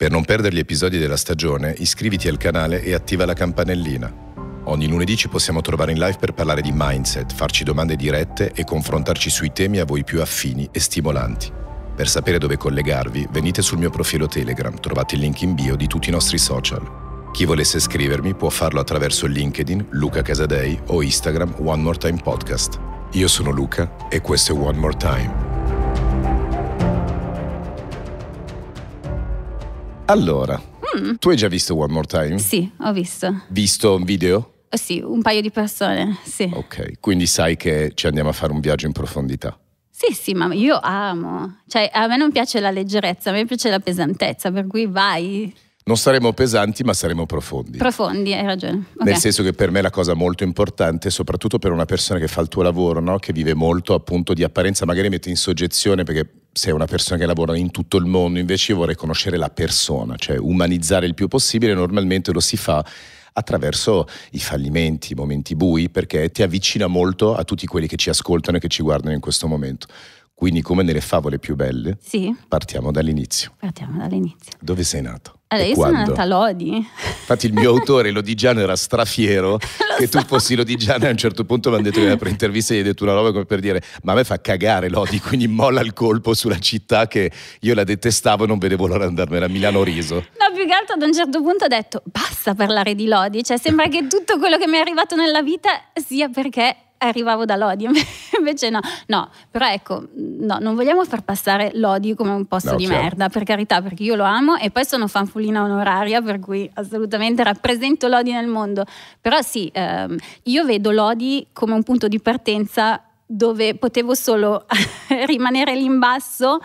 Per non perdere gli episodi della stagione, iscriviti al canale e attiva la campanellina. Ogni lunedì ci possiamo trovare in live per parlare di mindset, farci domande dirette e confrontarci sui temi a voi più affini e stimolanti. Per sapere dove collegarvi, venite sul mio profilo Telegram, trovate il link in bio di tutti i nostri social. Chi volesse iscrivermi può farlo attraverso LinkedIn, Luca Casadei o Instagram One More Time Podcast. Io sono Luca e questo è One More Time. Allora, mm. tu hai già visto One More Time? Sì, ho visto. Visto un video? Eh, sì, un paio di persone, sì. Ok, quindi sai che ci andiamo a fare un viaggio in profondità. Sì, sì, ma io amo. Cioè, a me non piace la leggerezza, a me piace la pesantezza, per cui vai non saremo pesanti, ma saremo profondi. Profondi, hai ragione. Okay. Nel senso che per me la cosa molto importante, soprattutto per una persona che fa il tuo lavoro, no? che vive molto appunto di apparenza, magari mette in soggezione perché sei una persona che lavora in tutto il mondo, invece io vorrei conoscere la persona, cioè umanizzare il più possibile, normalmente lo si fa attraverso i fallimenti, i momenti bui, perché ti avvicina molto a tutti quelli che ci ascoltano e che ci guardano in questo momento. Quindi come nelle favole più belle, sì. partiamo dall'inizio. Partiamo dall'inizio. Dove sei nato? Allora, io quando? sono nata a Lodi. Infatti il mio autore Lodigiano era strafiero che so. tu fossi Lodigiano e a un certo punto mi hanno detto nella pre-intervista gli hai detto una roba come per dire ma a me fa cagare Lodi, quindi molla il colpo sulla città che io la detestavo e non vedevo l'ora di andarmene a Milano Riso. No, più che altro ad un certo punto ho detto basta parlare di Lodi, cioè sembra che tutto quello che mi è arrivato nella vita sia perché arrivavo dall'odio, invece no, no, però ecco, no, non vogliamo far passare l'odio come un posto no, di certo. merda, per carità, perché io lo amo e poi sono fanfulina onoraria, per cui assolutamente rappresento l'odio nel mondo, però sì, ehm, io vedo l'odio come un punto di partenza dove potevo solo rimanere lì in basso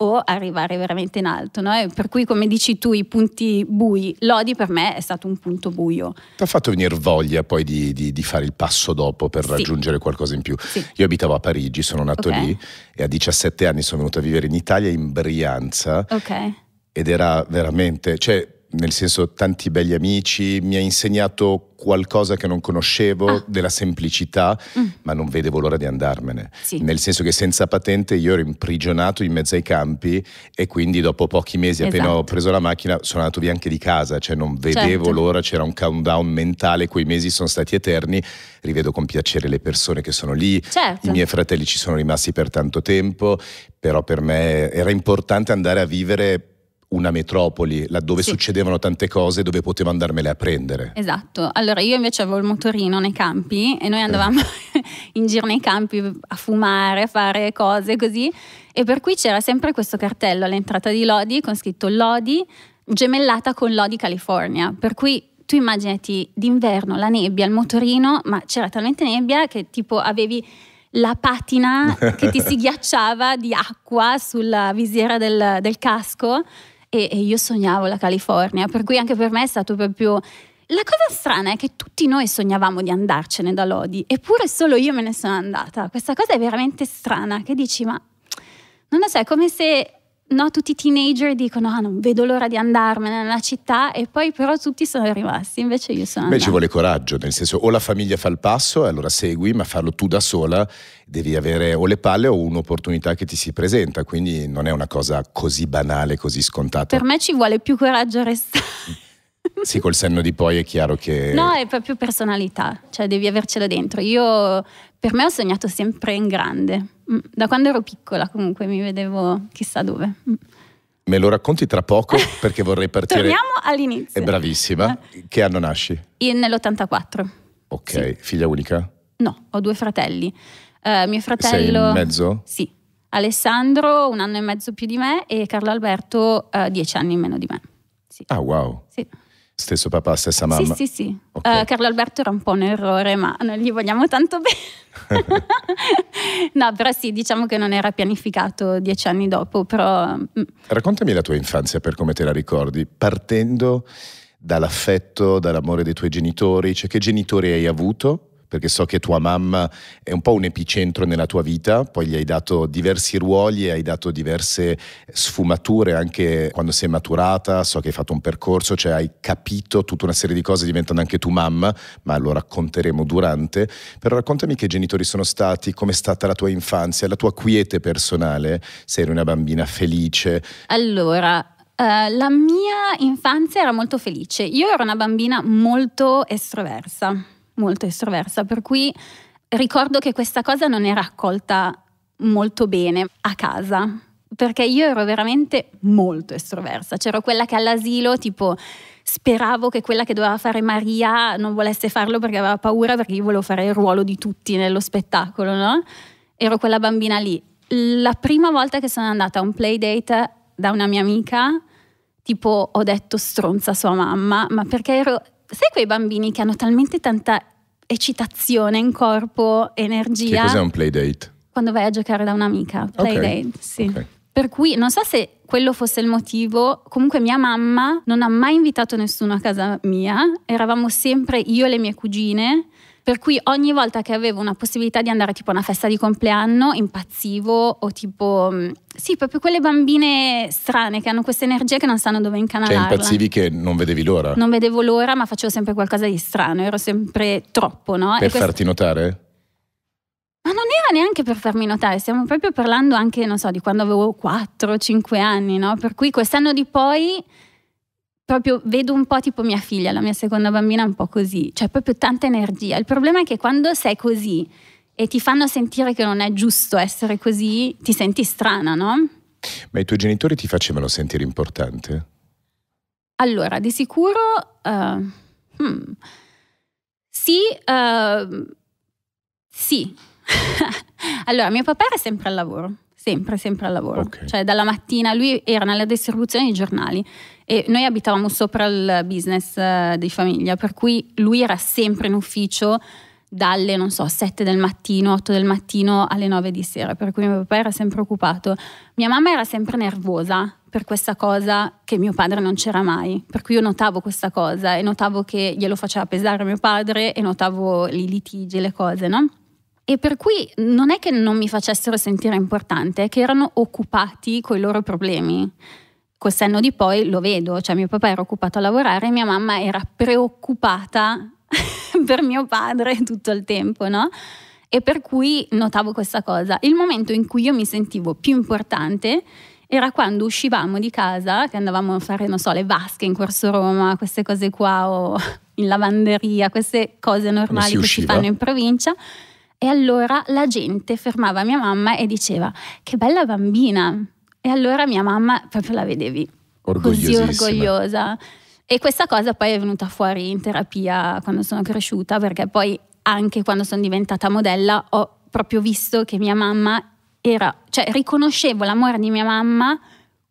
o arrivare veramente in alto. No? per cui, come dici tu, i punti bui, l'Odi per me è stato un punto buio. Ti ha fatto venire voglia poi di, di, di, fare il passo dopo per sì. raggiungere qualcosa in più. Sì. Io abitavo a Parigi, sono nato okay. lì e a 17 anni sono venuto a vivere in Italia, in Brianza. Ok. Ed era veramente, cioè, nel senso tanti belli amici, mi ha insegnato qualcosa che non conoscevo, ah. della semplicità, mm. ma non vedevo l'ora di andarmene. Sì. Nel senso che senza patente io ero imprigionato in mezzo ai campi e quindi dopo pochi mesi, esatto. appena ho preso la macchina, sono andato via anche di casa, cioè non vedevo certo. l'ora, c'era un countdown mentale, quei mesi sono stati eterni, rivedo con piacere le persone che sono lì, certo. i miei fratelli ci sono rimasti per tanto tempo, però per me era importante andare a vivere una metropoli laddove sì. succedevano tante cose dove potevo andarmele a prendere. Esatto, allora io invece avevo il motorino nei campi e noi eh. andavamo eh. in giro nei campi a fumare, a fare cose così e per cui c'era sempre questo cartello all'entrata di Lodi con scritto Lodi gemellata con Lodi California, per cui tu immaginati d'inverno la nebbia, il motorino, ma c'era talmente nebbia che tipo avevi la patina che ti si ghiacciava di acqua sulla visiera del, del casco e, e io sognavo la California, per cui anche per me è stato proprio la cosa strana è che tutti noi sognavamo di andarcene da Lodi, eppure solo io me ne sono andata. Questa cosa è veramente strana, che dici ma non lo so, è come se no, tutti i teenager dicono ah non vedo l'ora di andarmene nella città e poi però tutti sono rimasti, invece io sono... Invece ci vuole coraggio, nel senso o la famiglia fa il passo e allora segui, ma farlo tu da sola devi avere o le palle o un'opportunità che ti si presenta, quindi non è una cosa così banale, così scontata. Per me ci vuole più coraggio restare. Sì, col senno di poi è chiaro che... No, è proprio personalità, cioè devi avercelo dentro. Io per me ho sognato sempre in grande, mm, da quando ero piccola comunque mi vedevo chissà dove. Mm. Me lo racconti tra poco perché vorrei partire. Torniamo all'inizio. È bravissima. Eh. Che anno nasci? nell'84. Ok, sì. figlia unica? No, ho due fratelli. Uh, mio fratello... Sei in mezzo? Sì. Alessandro un anno e mezzo più di me e Carlo Alberto uh, dieci anni meno di me. Sì. Ah wow. Sì. Stesso papà, stessa mamma? Sì, sì, sì. Eh, okay. Uh, Carlo Alberto era un po' un errore, ma non gli vogliamo tanto bene. no, però sì, diciamo che non era pianificato dieci anni dopo, però... Mm. Raccontami la tua infanzia per come te la ricordi, partendo dall'affetto, dall'amore dei tuoi genitori, cioè che genitori hai avuto perché so che tua mamma è un po' un epicentro nella tua vita, poi gli hai dato diversi ruoli e hai dato diverse sfumature anche quando sei maturata, so che hai fatto un percorso, cioè hai capito tutta una serie di cose diventando anche tu mamma, ma lo racconteremo durante, però raccontami che genitori sono stati, com'è stata la tua infanzia, la tua quiete personale, se eri una bambina felice. Allora, Uh, la mia infanzia era molto felice. Io ero una bambina molto estroversa molto estroversa, per cui ricordo che questa cosa non era accolta molto bene a casa, perché io ero veramente molto estroversa. C'ero quella che all'asilo, tipo, speravo che quella che doveva fare Maria non volesse farlo perché aveva paura, perché io volevo fare il ruolo di tutti nello spettacolo, no? Ero quella bambina lì. La prima volta che sono andata a un playdate da una mia amica, tipo, ho detto stronza sua mamma, ma perché ero sai quei bambini che hanno talmente tanta eccitazione in corpo, energia. Che cos'è un playdate? Quando vai a giocare da un'amica, playdate, okay. sì. Okay. Per cui non so se quello fosse il motivo, comunque mia mamma non ha mai invitato nessuno a casa mia, eravamo sempre io e le mie cugine per cui ogni volta che avevo una possibilità di andare tipo a una festa di compleanno, impazzivo o tipo... Mm, sì, proprio quelle bambine strane che hanno questa energia che non sanno dove incanalarla. Cioè impazzivi che non vedevi l'ora? Non vedevo l'ora, ma facevo sempre qualcosa di strano, ero sempre troppo, no? Per questo... farti notare? Ma non era neanche per farmi notare, stiamo proprio parlando anche, non so, di quando avevo 4-5 anni, no? Per cui quest'anno di poi proprio vedo un po' tipo mia figlia, la mia seconda bambina un po' così, cioè proprio tanta energia. Il problema è che quando sei così e ti fanno sentire che non è giusto essere così, ti senti strana, no? Ma i tuoi genitori ti facevano sentire importante? Allora, di sicuro uh, hmm, sì, uh, sì. allora, mio papà era sempre al lavoro sempre, sempre al lavoro. Okay. Cioè dalla mattina lui era nella distribuzione dei giornali e noi abitavamo sopra il business eh, di famiglia, per cui lui era sempre in ufficio dalle, non so, 7 del mattino, 8 del mattino alle 9 di sera, per cui mio papà era sempre occupato. Mia mamma era sempre nervosa per questa cosa che mio padre non c'era mai, per cui io notavo questa cosa e notavo che glielo faceva pesare mio padre e notavo i litigi, le cose, no? e per cui non è che non mi facessero sentire importante, è che erano occupati con i loro problemi. Col senno di poi lo vedo, cioè mio papà era occupato a lavorare e mia mamma era preoccupata per mio padre tutto il tempo, no? E per cui notavo questa cosa. Il momento in cui io mi sentivo più importante era quando uscivamo di casa, che andavamo a fare, non so, le vasche in Corso Roma, queste cose qua, o in lavanderia, queste cose normali che si fanno in provincia e allora la gente fermava mia mamma e diceva che bella bambina. E allora mia mamma proprio la vedevi così orgogliosa. E questa cosa poi è venuta fuori in terapia quando sono cresciuta, perché poi anche quando sono diventata modella ho proprio visto che mia mamma era, cioè riconoscevo l'amore di mia mamma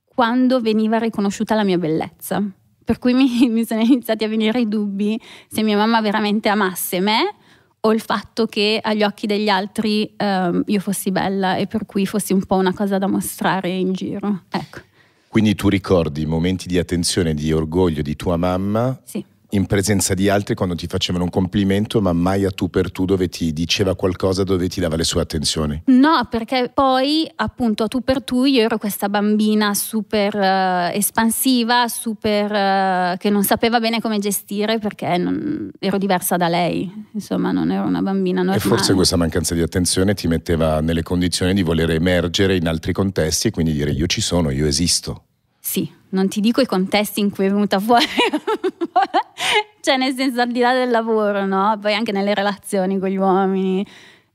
quando veniva riconosciuta la mia bellezza. Per cui mi, mi sono iniziati a venire i dubbi se mia mamma veramente amasse me o il fatto che agli occhi degli altri ehm, io fossi bella e per cui fossi un po' una cosa da mostrare in giro. Ecco. Quindi tu ricordi i momenti di attenzione, di orgoglio di tua mamma? Sì in presenza di altri quando ti facevano un complimento, ma mai a tu per tu dove ti diceva qualcosa, dove ti dava le sue attenzioni? No, perché poi appunto a tu per tu io ero questa bambina super eh, espansiva, super eh, che non sapeva bene come gestire perché non, ero diversa da lei, insomma non ero una bambina normale. E forse questa mancanza di attenzione ti metteva nelle condizioni di voler emergere in altri contesti e quindi dire io ci sono, io esisto. Sì, non ti dico i contesti in cui è venuta fuori, cioè nel senso al di là del lavoro, no? Poi anche nelle relazioni con gli uomini.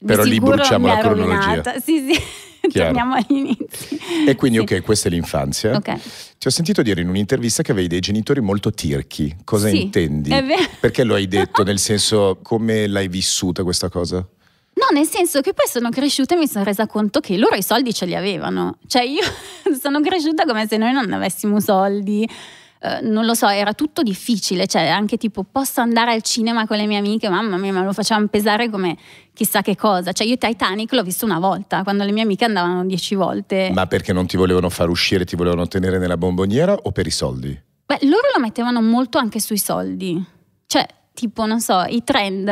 Però lì bruciamo la cronologia. Sì, sì, torniamo agli inizi. E quindi sì. ok, questa è l'infanzia. Okay. Ti ho sentito dire in un'intervista che avevi dei genitori molto tirchi. Cosa sì, intendi? Perché lo hai detto, nel senso come l'hai vissuta questa cosa? No, nel senso che poi sono cresciuta e mi sono resa conto che loro i soldi ce li avevano. Cioè io sono cresciuta come se noi non avessimo soldi. Eh, non lo so, era tutto difficile, cioè anche tipo posso andare al cinema con le mie amiche, mamma mia, ma lo facevano pesare come chissà che cosa. Cioè, io Titanic l'ho visto una volta, quando le mie amiche andavano dieci volte. Ma perché non ti volevano far uscire, ti volevano tenere nella bomboniera o per i soldi? Beh, loro lo mettevano molto anche sui soldi. Cioè, tipo, non so, i trend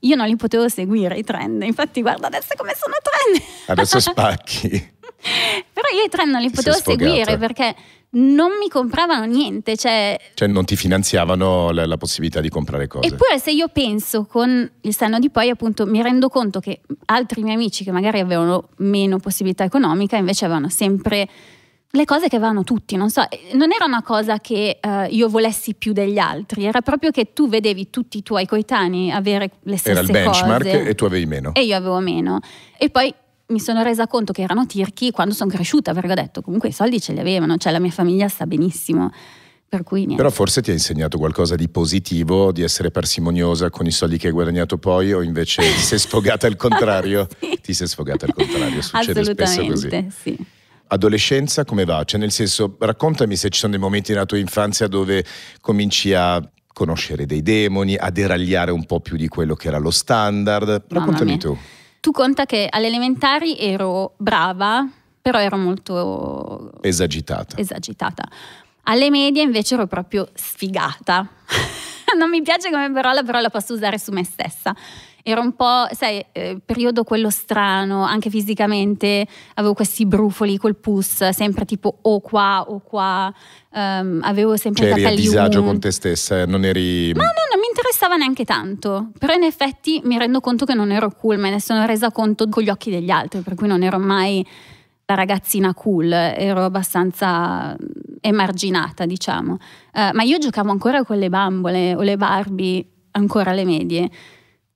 io non li potevo seguire i trend. Infatti, guarda adesso come sono trend. Adesso spacchi. Però io i trend non li potevo seguire perché non mi compravano niente. Cioè, cioè non ti finanziavano la, la, possibilità di comprare cose. Eppure se io penso con il senno di poi, appunto, mi rendo conto che altri miei amici che magari avevano meno possibilità economica invece avevano sempre le cose che vanno tutti, non so, non era una cosa che eh, io volessi più degli altri, era proprio che tu vedevi tutti i tuoi coetanei avere le stesse cose. Era il benchmark cose, e tu avevi meno. E io avevo meno. E poi mi sono resa conto che erano tirchi quando sono cresciuta, perché ho detto comunque i soldi ce li avevano, cioè la mia famiglia sta benissimo. Per Però forse ti ha insegnato qualcosa di positivo, di essere parsimoniosa con i soldi che hai guadagnato poi o invece ti sei sfogata al contrario? sì. Ti sei sfogata al contrario, succede spesso così. Sì adolescenza come va? Cioè nel senso, raccontami se ci sono dei momenti nella tua infanzia dove cominci a conoscere dei demoni, a deragliare un po' più di quello che era lo standard. Raccontami tu. Tu conta che alle elementari ero brava, però ero molto... Esagitata. Esagitata. Alle medie invece ero proprio sfigata. non mi piace come parola, però la posso usare su me stessa. Era un po', sai, eh, periodo quello strano, anche fisicamente, avevo questi brufoli col pus, sempre tipo o qua o qua, um, avevo sempre cioè, i capelli eri a disagio con te stessa, eh, non eri... Ma no, non mi interessava neanche tanto, però in effetti mi rendo conto che non ero cool, me ne sono resa conto con gli occhi degli altri, per cui non ero mai la ragazzina cool, ero abbastanza mm, emarginata, diciamo. Uh, ma io giocavo ancora con le bambole o le Barbie, ancora le medie.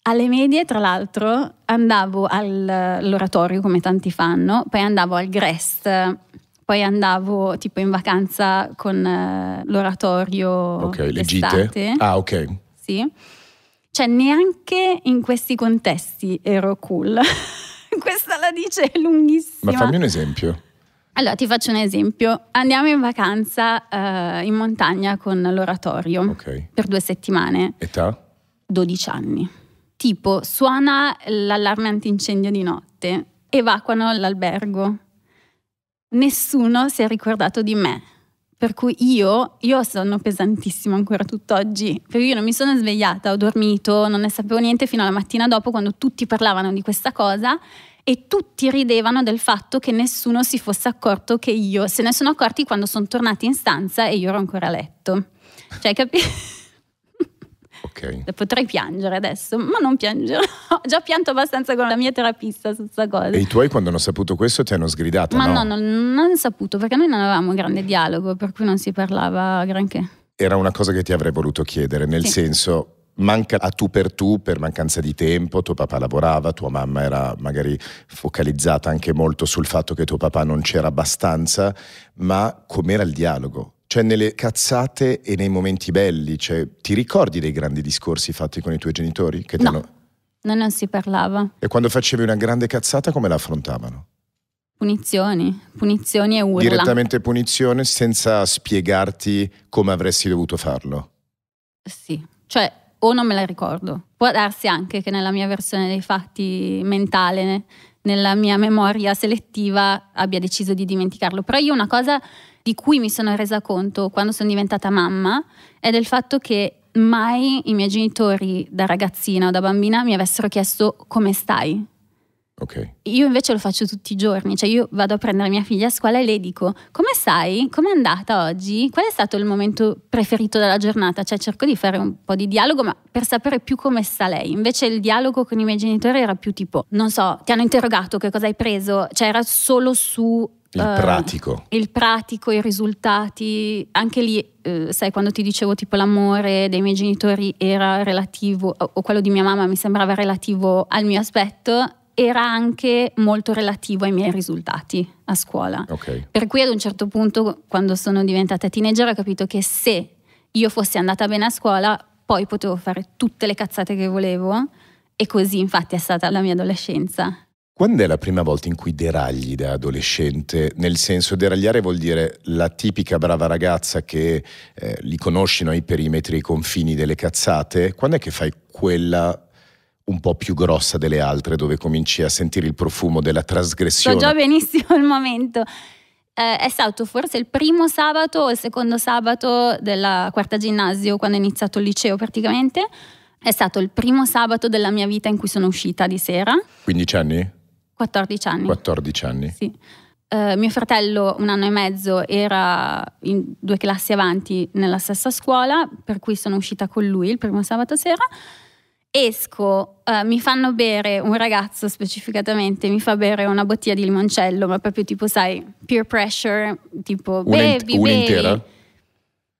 Alle medie, tra l'altro, andavo all'oratorio eh, come tanti fanno, poi andavo al Grest, poi andavo tipo in vacanza con eh, l'oratorio. Ok, le gite. Ah, ok. Sì. Cioè, neanche in questi contesti ero cool. Questa la dice lunghissima. Ma fammi un esempio. Allora, ti faccio un esempio. Andiamo in vacanza uh, in montagna con l'oratorio okay. per due settimane. Età? 12 anni tipo suona l'allarme antincendio di notte, evacuano l'albergo. Nessuno si è ricordato di me. Per cui io, io sono pesantissimo ancora tutt'oggi, perché io non mi sono svegliata, ho dormito, non ne sapevo niente fino alla mattina dopo quando tutti parlavano di questa cosa e tutti ridevano del fatto che nessuno si fosse accorto che io, se ne sono accorti quando sono tornati in stanza e io ero ancora a letto. Cioè, capito? Okay. Potrei piangere adesso, ma non piangerò. Ho già pianto abbastanza con la mia terapista su questa cosa. E i tuoi quando hanno saputo questo ti hanno sgridato? Ma no, no non, hanno saputo perché noi non avevamo un grande dialogo, per cui non si parlava granché. Era una cosa che ti avrei voluto chiedere, nel sì. senso manca a tu per tu per mancanza di tempo, tuo papà lavorava, tua mamma era magari focalizzata anche molto sul fatto che tuo papà non c'era abbastanza, ma com'era il dialogo? Cioè nelle cazzate e nei momenti belli, cioè, ti ricordi dei grandi discorsi fatti con i tuoi genitori? Che no, hanno... non si parlava. E quando facevi una grande cazzata come la affrontavano? Punizioni, punizioni e urla. Direttamente punizione senza spiegarti come avresti dovuto farlo? Sì, cioè o non me la ricordo. Può darsi anche che nella mia versione dei fatti mentale, nella mia memoria selettiva, abbia deciso di dimenticarlo. Però io una cosa di cui mi sono resa conto quando sono diventata mamma è del fatto che mai i miei genitori da ragazzina o da bambina mi avessero chiesto come stai. Okay. Io invece lo faccio tutti i giorni, cioè io vado a prendere mia figlia a scuola e le dico come stai, com'è andata oggi, qual è stato il momento preferito della giornata, cioè cerco di fare un po' di dialogo ma per sapere più come sta lei, invece il dialogo con i miei genitori era più tipo non so, ti hanno interrogato che cosa hai preso, cioè era solo su il ehm, pratico. il pratico, i risultati, anche lì, eh, sai, quando ti dicevo tipo l'amore dei miei genitori era relativo, o quello di mia mamma mi sembrava relativo al mio aspetto, era anche molto relativo ai miei risultati a scuola. Okay. Per cui ad un certo punto, quando sono diventata teenager, ho capito che se io fossi andata bene a scuola, poi potevo fare tutte le cazzate che volevo e così infatti è stata la mia adolescenza. Quando è la prima volta in cui deragli da adolescente? Nel senso, deragliare vuol dire la tipica brava ragazza che eh, li conosci, no? i perimetri, i confini delle cazzate. Quando è che fai quella un po' più grossa delle altre, dove cominci a sentire il profumo della trasgressione? So già benissimo il momento. Eh, è stato forse il primo sabato o il secondo sabato della quarta ginnasio, quando è iniziato il liceo praticamente. È stato il primo sabato della mia vita in cui sono uscita di sera. 15 anni? 14 anni. 14 anni. Sì. Uh, mio fratello un anno e mezzo era in due classi avanti nella stessa scuola, per cui sono uscita con lui il primo sabato sera. Esco, uh, mi fanno bere, un ragazzo specificatamente mi fa bere una bottiglia di limoncello, ma proprio tipo, sai, peer pressure, tipo, bevi, bevi. Un'intera?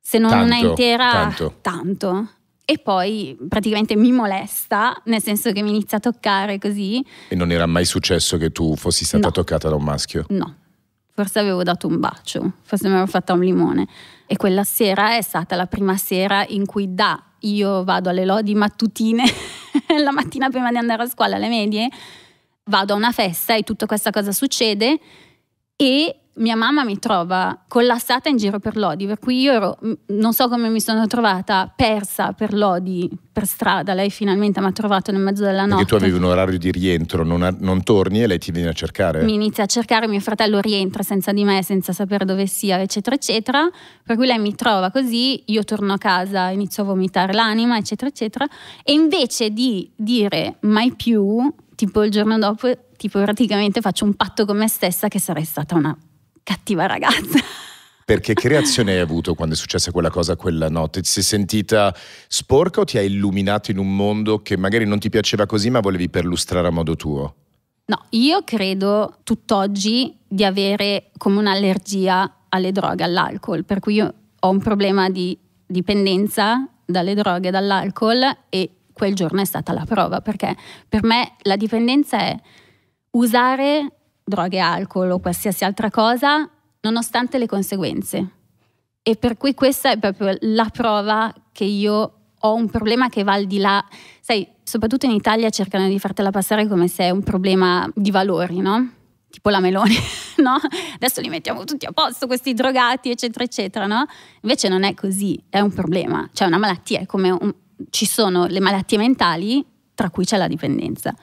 Se non tanto, una intera, tanto. tanto e poi praticamente mi molesta, nel senso che mi inizia a toccare così. E non era mai successo che tu fossi stata no. toccata da un maschio? No, forse avevo dato un bacio, forse mi avevo fatta un limone. E quella sera è stata la prima sera in cui da io vado alle lodi mattutine, la mattina prima di andare a scuola alle medie, vado a una festa e tutta questa cosa succede e mia mamma mi trova collassata in giro per Lodi, per cui io ero, non so come mi sono trovata persa per Lodi, per strada, lei finalmente mi ha trovato nel mezzo della notte. Perché tu avevi un orario di rientro, non, ha, non, torni e lei ti viene a cercare? Mi inizia a cercare, mio fratello rientra senza di me, senza sapere dove sia, eccetera, eccetera, per cui lei mi trova così, io torno a casa, inizio a vomitare l'anima, eccetera, eccetera, e invece di dire mai più, tipo il giorno dopo, tipo praticamente faccio un patto con me stessa che sarei stata una cattiva ragazza. Perché che reazione hai avuto quando è successa quella cosa quella notte? Ti sei sentita sporca o ti hai illuminato in un mondo che magari non ti piaceva così ma volevi perlustrare a modo tuo? No, io credo tutt'oggi di avere come un'allergia alle droghe, all'alcol, per cui io ho un problema di dipendenza dalle droghe, dall'alcol e quel giorno è stata la prova, perché per me la dipendenza è usare droghe, alcol o qualsiasi altra cosa, nonostante le conseguenze. E per cui questa è proprio la prova che io ho un problema che va al di là, sai, soprattutto in Italia cercano di fartela passare come se è un problema di valori, no? Tipo la melone, no? Adesso li mettiamo tutti a posto, questi drogati, eccetera, eccetera, no? Invece non è così, è un problema, cioè una malattia, è come un, ci sono le malattie mentali, tra cui c'è la dipendenza.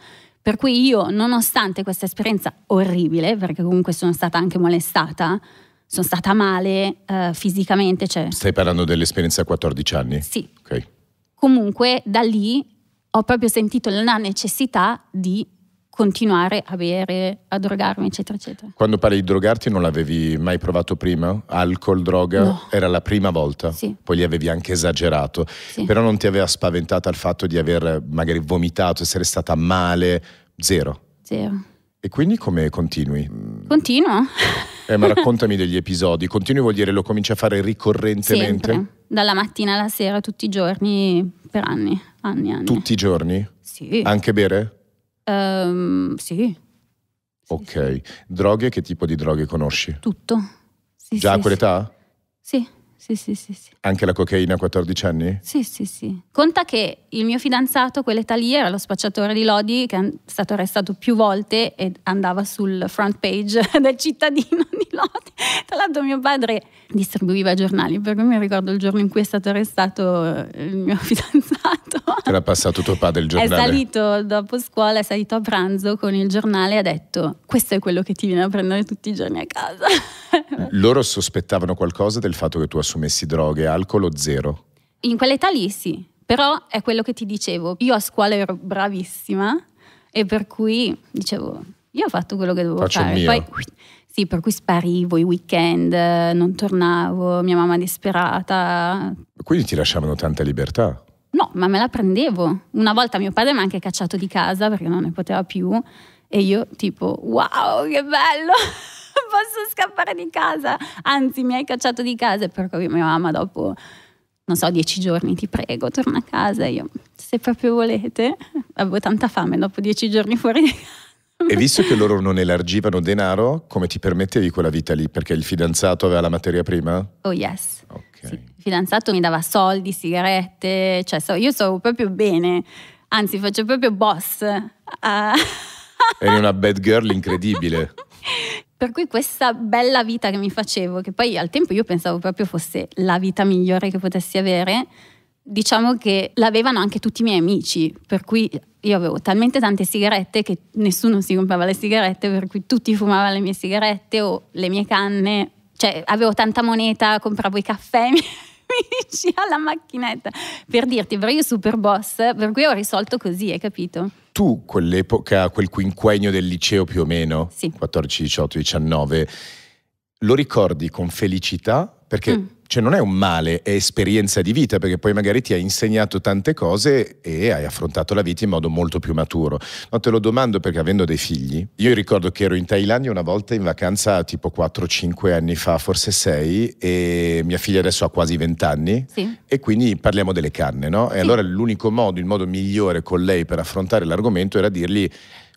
Per cui io, nonostante questa esperienza orribile, perché comunque sono stata anche molestata, sono stata male eh, fisicamente. Cioè... Stai parlando dell'esperienza a 14 anni? Sì. Okay. Comunque da lì ho proprio sentito la necessità di continuare a bere, a drogarmi, eccetera, eccetera. Quando parli di drogarti non l'avevi mai provato prima? Alcol, droga? No. Era la prima volta? Sì. Poi li avevi anche esagerato. Sì. Però non ti aveva spaventata il fatto di aver eh, magari vomitato, essere stata male? Zero. Zero. E quindi come continui? Continuo. Eh, ma raccontami degli episodi. Continui vuol dire lo cominci a fare ricorrentemente? Sempre. Dalla mattina alla sera, tutti i giorni, per anni, anni, anni. Tutti i giorni? Sì. Anche bere? Um, sì. Ok. Droghe, che tipo di droghe conosci? Tutto. Sì, Già sì, a quell'età? sì. sì. Sì, sì, sì, sì. Anche la cocaina a 14 anni? Sì, sì, sì. Conta che il mio fidanzato, quell'età lì, era lo spacciatore di Lodi che è stato arrestato più volte e andava sul front page del cittadino di Lodi. Tra l'altro mio padre distribuiva giornali, per cui mi ricordo il giorno in cui è stato arrestato eh, il mio fidanzato. Te Era passato tuo padre il giornale? È salito dopo scuola, è salito a pranzo con il giornale e ha detto questo è quello che ti viene a prendere tutti i giorni a casa. Loro sospettavano qualcosa del fatto che tu assolutamente consumessi droghe, alcol zero? In quell'età lì sì, però è quello che ti dicevo. Io a scuola ero bravissima e per cui dicevo, io ho fatto quello che dovevo Faccio fare. Poi, sì, per cui sparivo i weekend, non tornavo, mia mamma disperata. Quindi ti lasciavano tanta libertà? No, ma me la prendevo. Una volta mio padre mi ha anche cacciato di casa perché non ne poteva più e io tipo, wow, che bello! posso scappare di casa. Anzi, mi hai cacciato di casa. E per cui mia mamma dopo, non so, dieci giorni, ti prego, torna a casa. Io, se proprio volete, avevo tanta fame dopo dieci giorni fuori di casa. E visto che loro non elargivano denaro, come ti permettevi quella vita lì? Perché il fidanzato aveva la materia prima? Oh yes. Okay. Sì. Il fidanzato mi dava soldi, sigarette, cioè so, io sono proprio bene, anzi faccio proprio boss. Uh... Eri una bad girl incredibile. Per cui questa bella vita che mi facevo, che poi al tempo io pensavo proprio fosse la vita migliore che potessi avere, diciamo che l'avevano anche tutti i miei amici, per cui io avevo talmente tante sigarette che nessuno si comprava le sigarette, per cui tutti fumavano le mie sigarette o le mie canne, cioè avevo tanta moneta, compravo i caffè. amici alla macchinetta. Per dirti, però io super boss, per cui ho risolto così, hai capito? Tu quell'epoca, quel quinquennio del liceo più o meno, sì. 14, 18, 19, lo ricordi con felicità? Perché... Mm cioè non è un male, è esperienza di vita, perché poi magari ti ha insegnato tante cose e hai affrontato la vita in modo molto più maturo. No, te lo domando perché avendo dei figli, io ricordo che ero in Thailandia una volta in vacanza tipo 4-5 anni fa, forse 6, e mia figlia adesso ha quasi 20 anni, sì. e quindi parliamo delle canne, no? E sì. allora l'unico modo, il modo migliore con lei per affrontare l'argomento era dirgli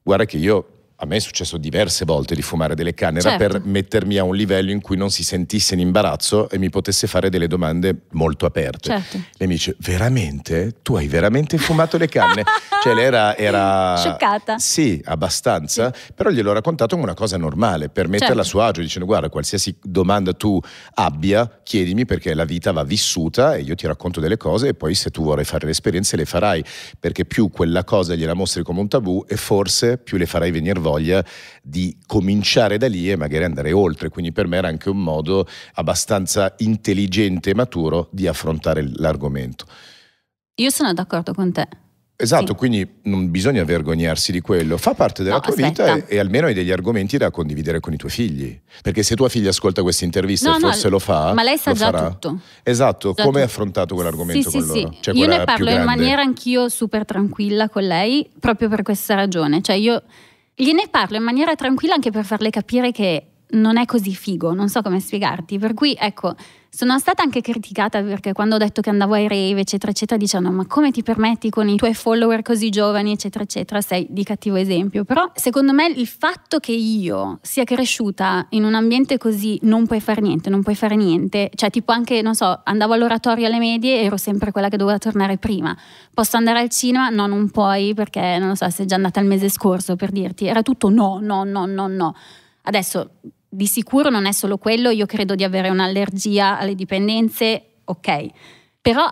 guarda che io a me è successo diverse volte di fumare delle canne, certo. era per mettermi a un livello in cui non si sentisse in imbarazzo e mi potesse fare delle domande molto aperte. Certo. Lei mi dice, veramente? Tu hai veramente fumato le canne? cioè lei era, era... Scioccata. Sì, abbastanza, sì. però gliel'ho raccontato come una cosa normale, per metterla certo. a suo agio, dicendo, guarda, qualsiasi domanda tu abbia, chiedimi perché la vita va vissuta e io ti racconto delle cose e poi se tu vorrai fare le esperienze le farai, perché più quella cosa gliela mostri come un tabù e forse più le farai venire voglia soglia, di cominciare da lì e magari andare oltre. Quindi per me era anche un modo abbastanza intelligente e maturo di affrontare l'argomento. Io sono d'accordo con te. Esatto, sì. quindi non bisogna vergognarsi di quello. Fa parte della no, tua aspetta. vita e, e, almeno hai degli argomenti da condividere con i tuoi figli. Perché se tua figlia ascolta questa intervista no, forse no, lo fa. Ma lei sa già farà. tutto. Esatto, come hai affrontato quell'argomento sì, con sì, loro? Sì. Cioè, io ne parlo in maniera anch'io super tranquilla con lei, proprio per questa ragione. Cioè, io gliene parlo in maniera tranquilla anche per farle capire che non è così figo, non so come spiegarti. Per cui ecco, sono stata anche criticata perché quando ho detto che andavo ai rave, eccetera, eccetera, dicevano ma come ti permetti con i tuoi follower così giovani, eccetera, eccetera, sei di cattivo esempio. Però secondo me il fatto che io sia cresciuta in un ambiente così non puoi fare niente, non puoi fare niente, cioè tipo anche, non so, andavo all'oratorio alle medie ero sempre quella che doveva tornare prima. Posso andare al cinema? No, non puoi perché non lo so, sei già andata il mese scorso per dirti, era tutto no, no, no, no, no. Adesso di sicuro non è solo quello, io credo di avere un'allergia alle dipendenze, ok, però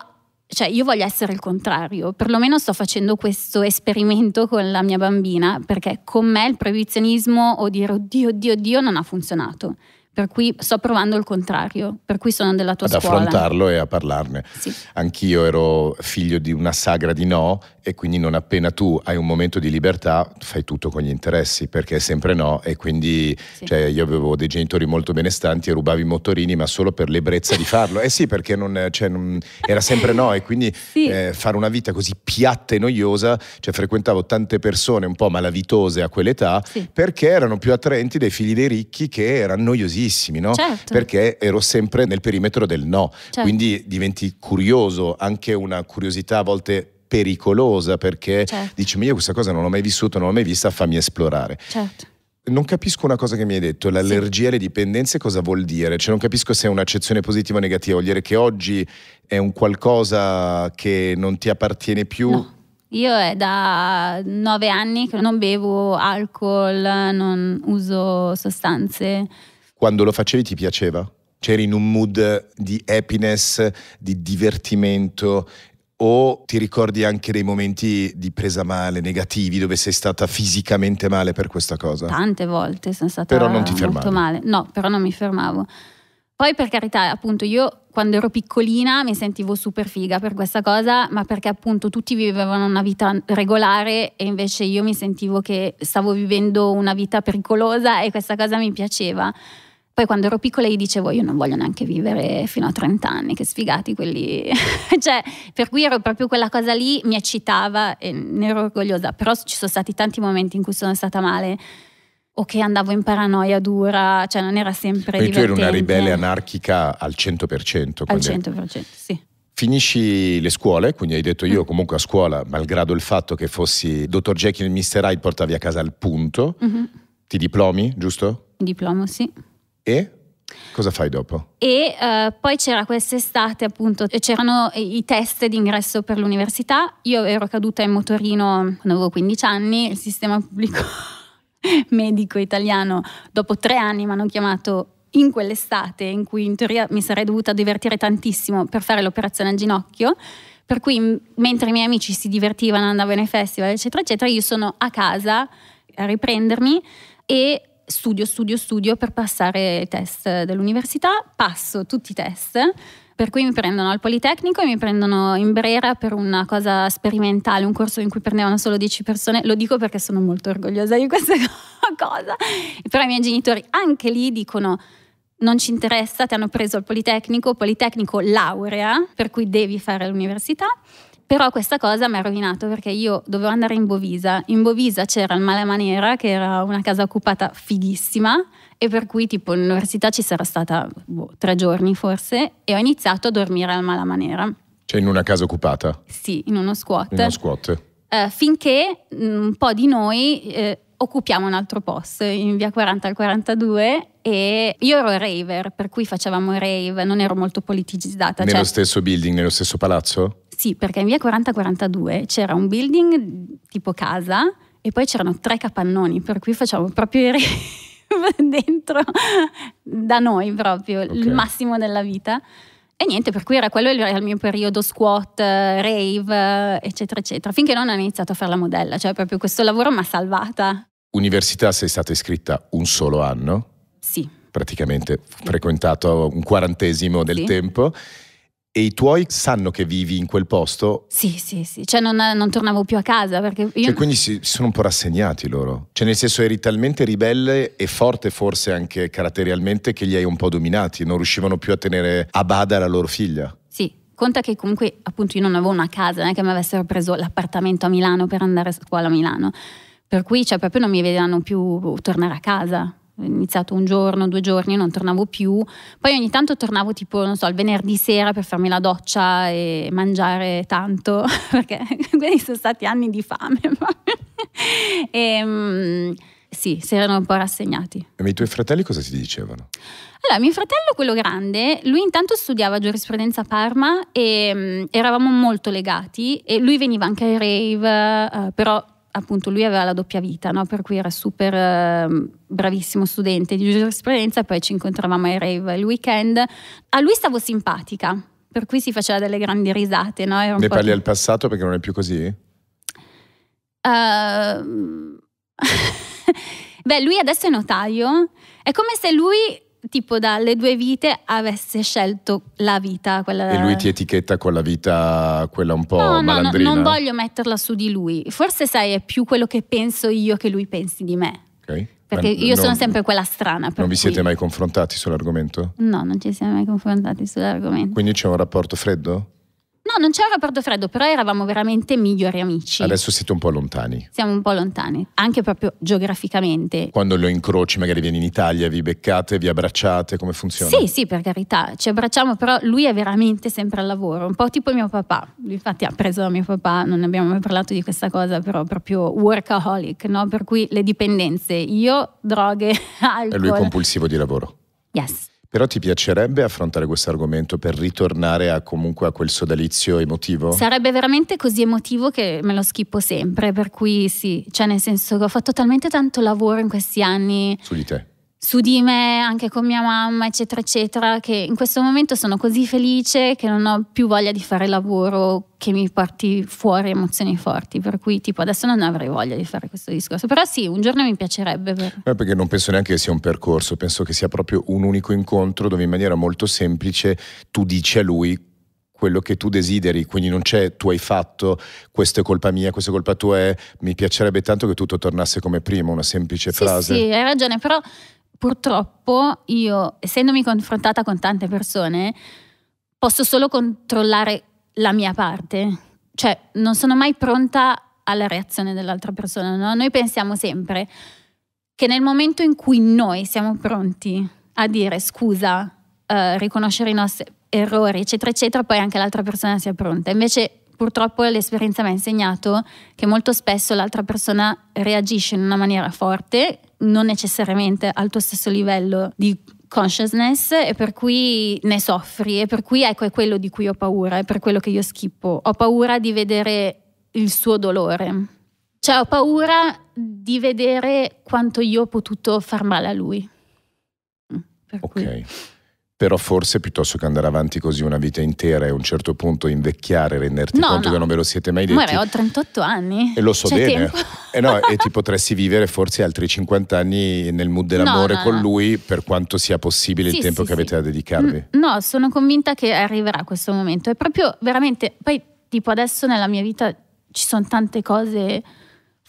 cioè, io voglio essere il contrario, perlomeno sto facendo questo esperimento con la mia bambina, perché con me il proibizionismo o dire oddio, oddio, oddio non ha funzionato. Per cui sto provando il contrario, per cui sono della tua Ad scuola. Ad affrontarlo e a parlarne. Sì. Anch'io ero figlio di una sagra di no e quindi non appena tu hai un momento di libertà fai tutto con gli interessi perché è sempre no e quindi sì. cioè, io avevo dei genitori molto benestanti e rubavi motorini ma solo per l'ebbrezza di farlo. Eh sì perché non, cioè, non, era sempre no e quindi sì. eh, fare una vita così piatta e noiosa, cioè frequentavo tante persone un po' malavitose a quell'età sì. perché erano più attraenti dei figli dei ricchi che erano noiosissimi, no? Certo. Perché ero sempre nel perimetro del no. Certo. Quindi diventi curioso, anche una curiosità a volte pericolosa perché certo. dici, ma io questa cosa non l'ho mai vissuta, non l'ho mai vista, fammi esplorare. Certo. Non capisco una cosa che mi hai detto, l'allergia alle dipendenze cosa vuol dire? Cioè non capisco se è un'accezione positiva o negativa, vuol dire che oggi è un qualcosa che non ti appartiene più? No. Io è da nove anni che non bevo alcol, non uso sostanze. Quando lo facevi ti piaceva? C'eri cioè, in un mood di happiness, di divertimento o ti ricordi anche dei momenti di presa male, negativi, dove sei stata fisicamente male per questa cosa? Tante volte sono stata però non ti molto male. No, però non mi fermavo. Poi per carità, appunto, io quando ero piccolina mi sentivo super figa per questa cosa, ma perché appunto tutti vivevano una vita regolare e invece io mi sentivo che stavo vivendo una vita pericolosa e questa cosa mi piaceva. Poi quando ero piccola gli dicevo io non voglio neanche vivere fino a 30 anni, che sfigati quelli... cioè, per cui ero proprio quella cosa lì, mi eccitava e ne ero orgogliosa, però ci sono stati tanti momenti in cui sono stata male o che andavo in paranoia dura, cioè non era sempre... E tu eri una ribelle anarchica al 100%. Al 100%, sì. Finisci le scuole, quindi hai detto io comunque a scuola, malgrado il fatto che fossi dottor Jekyll e Mr. Hyde, portavi a casa il punto, mm-hmm. ti diplomi, giusto? Diplomo, sì. E? Cosa fai dopo? E uh, poi c'era quest'estate, appunto, c'erano i test d'ingresso per l'università. Io ero caduta in motorino quando avevo 15 anni, il sistema pubblico medico italiano, dopo tre anni mi hanno chiamato in quell'estate in cui in teoria mi sarei dovuta divertire tantissimo per fare l'operazione al ginocchio. Per cui mentre i miei amici si divertivano, andavano ai festival, eccetera, eccetera, io sono a casa a riprendermi e studio, studio, studio per passare i test dell'università, passo tutti i test, per cui mi prendono al Politecnico e mi prendono in Brera per una cosa sperimentale, un corso in cui prendevano solo 10 persone, lo dico perché sono molto orgogliosa di questa cosa, però i miei genitori anche lì dicono non ci interessa, ti hanno preso al Politecnico, Politecnico laurea, per cui devi fare l'università. Però questa cosa mi ha rovinato perché io dovevo andare in Bovisa. In Bovisa c'era il Malamanera, che era una casa occupata fighissima, e per cui tipo all'università ci sarà stata boh, tre giorni forse, e ho iniziato a dormire al Malamanera. Cioè in una casa occupata? Sì, in uno squat. In uno squat. Eh, finché un po' di noi... Eh, occupiamo un altro posto in via 40 al 42 e io ero raver, per cui facevamo rave, non ero molto politicizzata. Nello cioè... stesso building, nello stesso palazzo? Sì, perché in via 40-42 c'era un building tipo casa e poi c'erano tre capannoni, per cui facevamo proprio i rave dentro da noi proprio, okay. il massimo della vita. E niente, per cui era quello il mio periodo squat, rave, eccetera, eccetera, finché non ho iniziato a fare la modella, cioè proprio questo lavoro mi ha salvata. Università sei stata iscritta un solo anno? Sì. Praticamente sì. frequentato un quarantesimo del sì. tempo. E i tuoi sanno che vivi in quel posto? Sì, sì, sì. Cioè non, non tornavo più a casa perché io... Cioè quindi si, si sono un po' rassegnati loro. Cioè nel senso eri talmente ribelle e forte forse anche caratterialmente che li hai un po' dominati. Non riuscivano più a tenere a bada la loro figlia. Sì, conta che comunque appunto io non avevo una casa, non è che mi avessero preso l'appartamento a Milano per andare a scuola a Milano. Per cui cioè, proprio non mi vedevano più tornare a casa. Ho iniziato un giorno, due giorni, non tornavo più. Poi ogni tanto tornavo tipo, non so, il venerdì sera per farmi la doccia e mangiare tanto, perché quelli sono stati anni di fame. e, ehm, sì, si erano un po' rassegnati. E i tuoi fratelli cosa ti dicevano? Allora, mio fratello, quello grande, lui intanto studiava giurisprudenza a Parma e um, eravamo molto legati e lui veniva anche ai rave, uh, però appunto lui aveva la doppia vita, no? per cui era super eh, bravissimo studente di giurisprudenza, poi ci incontravamo ai rave il weekend. A lui stavo simpatica, per cui si faceva delle grandi risate. No? ne parli di... al passato perché non è più così? Uh... Beh, lui adesso è notaio, è come se lui tipo dalle due vite avesse scelto la vita. Quella... E lui ti etichetta con la vita, quella un po' no, malandrina? No, no, non voglio metterla su di lui. Forse, sai, è più quello che penso io che lui pensi di me. Ok. Perché io non, sono sempre quella strana. non vi siete mai confrontati sull'argomento? No, non ci siamo mai confrontati sull'argomento. Quindi c'è un rapporto freddo? No, non c'era rapporto Freddo, però eravamo veramente migliori amici. Adesso siete un po' lontani. Siamo un po' lontani, anche proprio geograficamente. Quando lo incroci, magari vieni in Italia, vi beccate, vi abbracciate, come funziona? Sì, sì, per carità, ci abbracciamo, però lui è veramente sempre al lavoro, un po' tipo mio papà. Infatti ha preso da mio papà, non abbiamo mai parlato di questa cosa, però proprio workaholic, no? Per cui le dipendenze, io droghe, alcol. E lui compulsivo di lavoro. Yes. Però ti piacerebbe affrontare questo argomento per ritornare a, comunque a quel sodalizio emotivo? Sarebbe veramente così emotivo che me lo schippo sempre, per cui sì, cioè nel senso che ho fatto talmente tanto lavoro in questi anni. Su di te su di me, anche con mia mamma, eccetera, eccetera, che in questo momento sono così felice che non ho più voglia di fare lavoro che mi porti fuori emozioni forti, per cui tipo adesso non avrei voglia di fare questo discorso, però sì, un giorno mi piacerebbe. Per... Eh, perché non penso neanche che sia un percorso, penso che sia proprio un unico incontro dove in maniera molto semplice tu dici a lui quello che tu desideri, quindi non c'è tu hai fatto, questa è colpa mia, questa è colpa tua, è, mi piacerebbe tanto che tutto tornasse come prima, una semplice sì, frase. Sì, hai ragione, però purtroppo io, essendomi confrontata con tante persone, posso solo controllare la mia parte, cioè non sono mai pronta alla reazione dell'altra persona. No? Noi pensiamo sempre che nel momento in cui noi siamo pronti a dire scusa, eh, riconoscere i nostri errori, eccetera, eccetera, poi anche l'altra persona sia pronta. Invece purtroppo l'esperienza mi ha insegnato che molto spesso l'altra persona reagisce in una maniera forte, non necessariamente al tuo stesso livello di consciousness e per cui ne soffri e per cui ecco è quello di cui ho paura, è per quello che io schippo. Ho paura di vedere il suo dolore. Cioè ho paura di vedere quanto io ho potuto far male a lui. Mm, per ok. Cui però forse piuttosto che andare avanti così una vita intera e a un certo punto invecchiare, renderti no, conto no. che non ve lo siete mai detto. Ma ho 38 anni. E lo so C'è bene. E, eh no, e, ti potresti vivere forse altri 50 anni nel mood dell'amore con lui per quanto sia possibile sì, il tempo sì, che avete da dedicarvi. Mm, no, sono convinta che arriverà questo momento. È proprio veramente, poi tipo adesso nella mia vita ci sono tante cose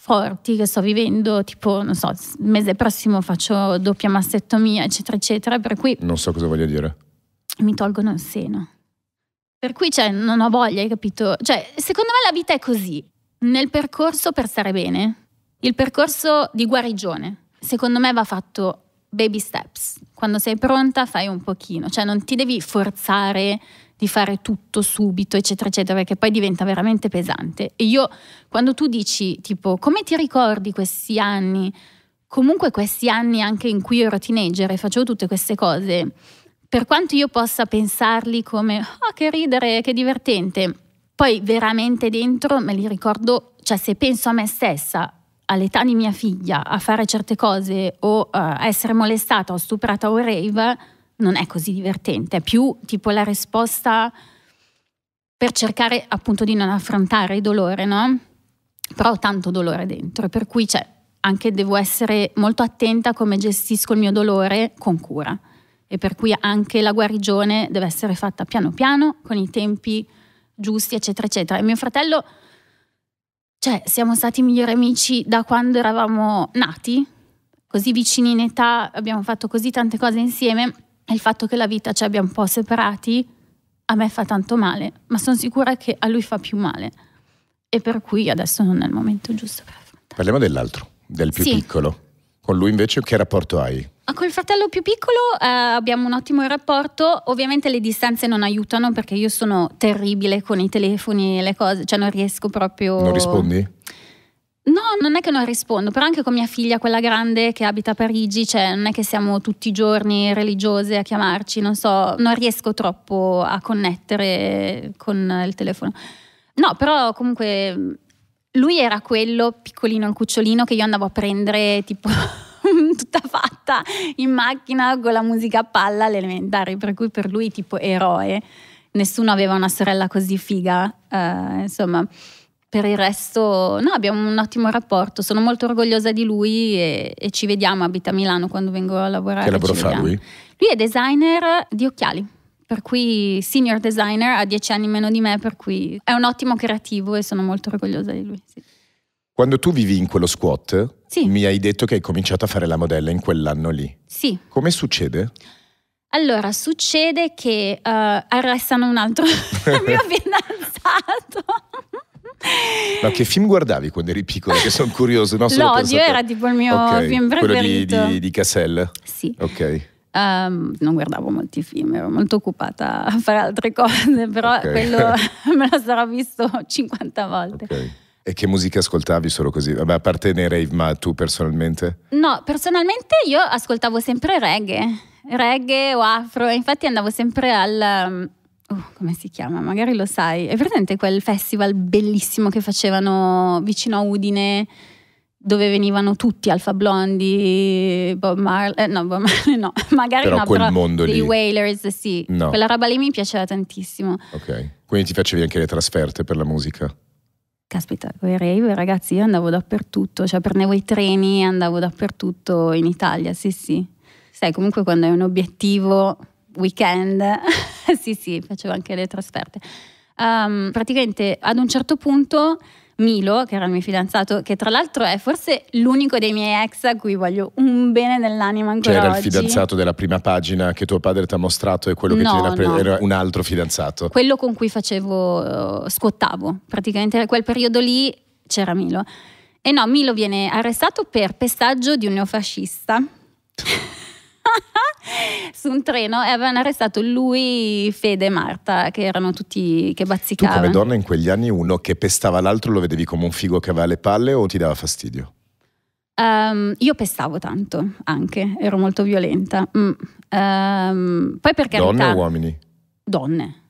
forti che sto vivendo, tipo, non so, il mese prossimo faccio doppia massettomia, eccetera, eccetera, per cui... Non so cosa voglio dire. Mi tolgono il seno. Per cui, cioè, non ho voglia, hai capito? Cioè, secondo me la vita è così. Nel percorso per stare bene, il percorso di guarigione, secondo me va fatto baby steps. Quando sei pronta fai un pochino, cioè non ti devi forzare di fare tutto subito, eccetera, eccetera, perché poi diventa veramente pesante. E io, quando tu dici, tipo, come ti ricordi questi anni? Comunque questi anni anche in cui ero teenager e facevo tutte queste cose, per quanto io possa pensarli come, oh che ridere, che divertente, poi veramente dentro me li ricordo, cioè se penso a me stessa, all'età di mia figlia, a fare certe cose o eh, a essere molestata o stuprata o rave, non è così divertente, è più tipo la risposta per cercare appunto di non affrontare il dolore, no? Però ho tanto dolore dentro, per cui cioè, anche devo essere molto attenta a come gestisco il mio dolore con cura e per cui anche la guarigione deve essere fatta piano piano, con i tempi giusti, eccetera, eccetera. E mio fratello, cioè, siamo stati migliori amici da quando eravamo nati, così vicini in età, abbiamo fatto così tante cose insieme il fatto che la vita ci abbia un po' separati a me fa tanto male, ma sono sicura che a lui fa più male. E per cui adesso non è il momento giusto per affrontare. Parliamo dell'altro, del più sì. piccolo. Con lui invece che rapporto hai? Ah, con il fratello più piccolo eh, abbiamo un ottimo rapporto, ovviamente le distanze non aiutano perché io sono terribile con i telefoni e le cose, cioè non riesco proprio... Non rispondi? No, non è che non rispondo, però anche con mia figlia, quella grande che abita a Parigi, cioè non è che siamo tutti i giorni religiose a chiamarci, non so, non riesco troppo a connettere con il telefono. No, però comunque lui era quello piccolino, il cucciolino che io andavo a prendere tipo tutta fatta in macchina con la musica a palla all'elementare, per cui per lui tipo eroe. Nessuno aveva una sorella così figa, eh, insomma per il resto, no, abbiamo un ottimo rapporto. Sono molto orgogliosa di lui e, e ci vediamo. Abita a Milano quando vengo a lavorare. Che lavoro fa lui? Lui è designer di occhiali. Per cui senior designer ha dieci anni meno di me, per cui è un ottimo creativo e sono molto orgogliosa di lui. Sì. Quando tu vivi in quello squat, sì. mi hai detto che hai cominciato a fare la modella in quell'anno lì. Sì. Come succede? Allora, succede che uh, arrestano un altro mio fidanzato. Ma che film guardavi quando eri piccola? Che sono curioso. No, L'odio era tipo il mio okay. film preferito. Quello di, di, di Cassel? Sì. Ok. Um, non guardavo molti film, ero molto occupata a fare altre cose, però okay. quello me lo sarò visto 50 volte. Okay. E che musica ascoltavi solo così? Vabbè, a parte nei rave, ma tu personalmente? No, personalmente io ascoltavo sempre reggae, reggae o afro, infatti andavo sempre al Oh, come si chiama? Magari lo sai. È presente quel festival bellissimo che facevano vicino a Udine dove venivano tutti Alfa Blondi, Bob Marley, eh, no, Bob Marley no, magari però no, quel però mondo lì. Wailers, sì. No. Quella roba lì mi piaceva tantissimo. Ok. Quindi ti facevi anche le trasferte per la musica? Caspita, con rave ragazzi io andavo dappertutto, cioè prendevo i treni e andavo dappertutto in Italia, sì sì. Sai, comunque quando hai un obiettivo, weekend, sì, sì, facevo anche le trasferte. Um, praticamente ad un certo punto Milo, che era il mio fidanzato, che tra l'altro è forse l'unico dei miei ex a cui voglio un bene nell'anima ancora Cioè era oggi. il fidanzato della prima pagina che tuo padre ti ha mostrato e quello che no, ti era, pre- no. era un altro fidanzato. Quello con cui facevo, eh, scottavo, praticamente in quel periodo lì c'era Milo. E no, Milo viene arrestato per pestaggio di un neofascista. su un treno e avevano arrestato lui, Fede e Marta, che erano tutti che bazzicavano. Tu come donna in quegli anni uno che pestava l'altro lo vedevi come un figo che aveva le palle o ti dava fastidio? Um, io pestavo tanto anche, ero molto violenta. Mm. Um, poi perché Donne o uomini? Donne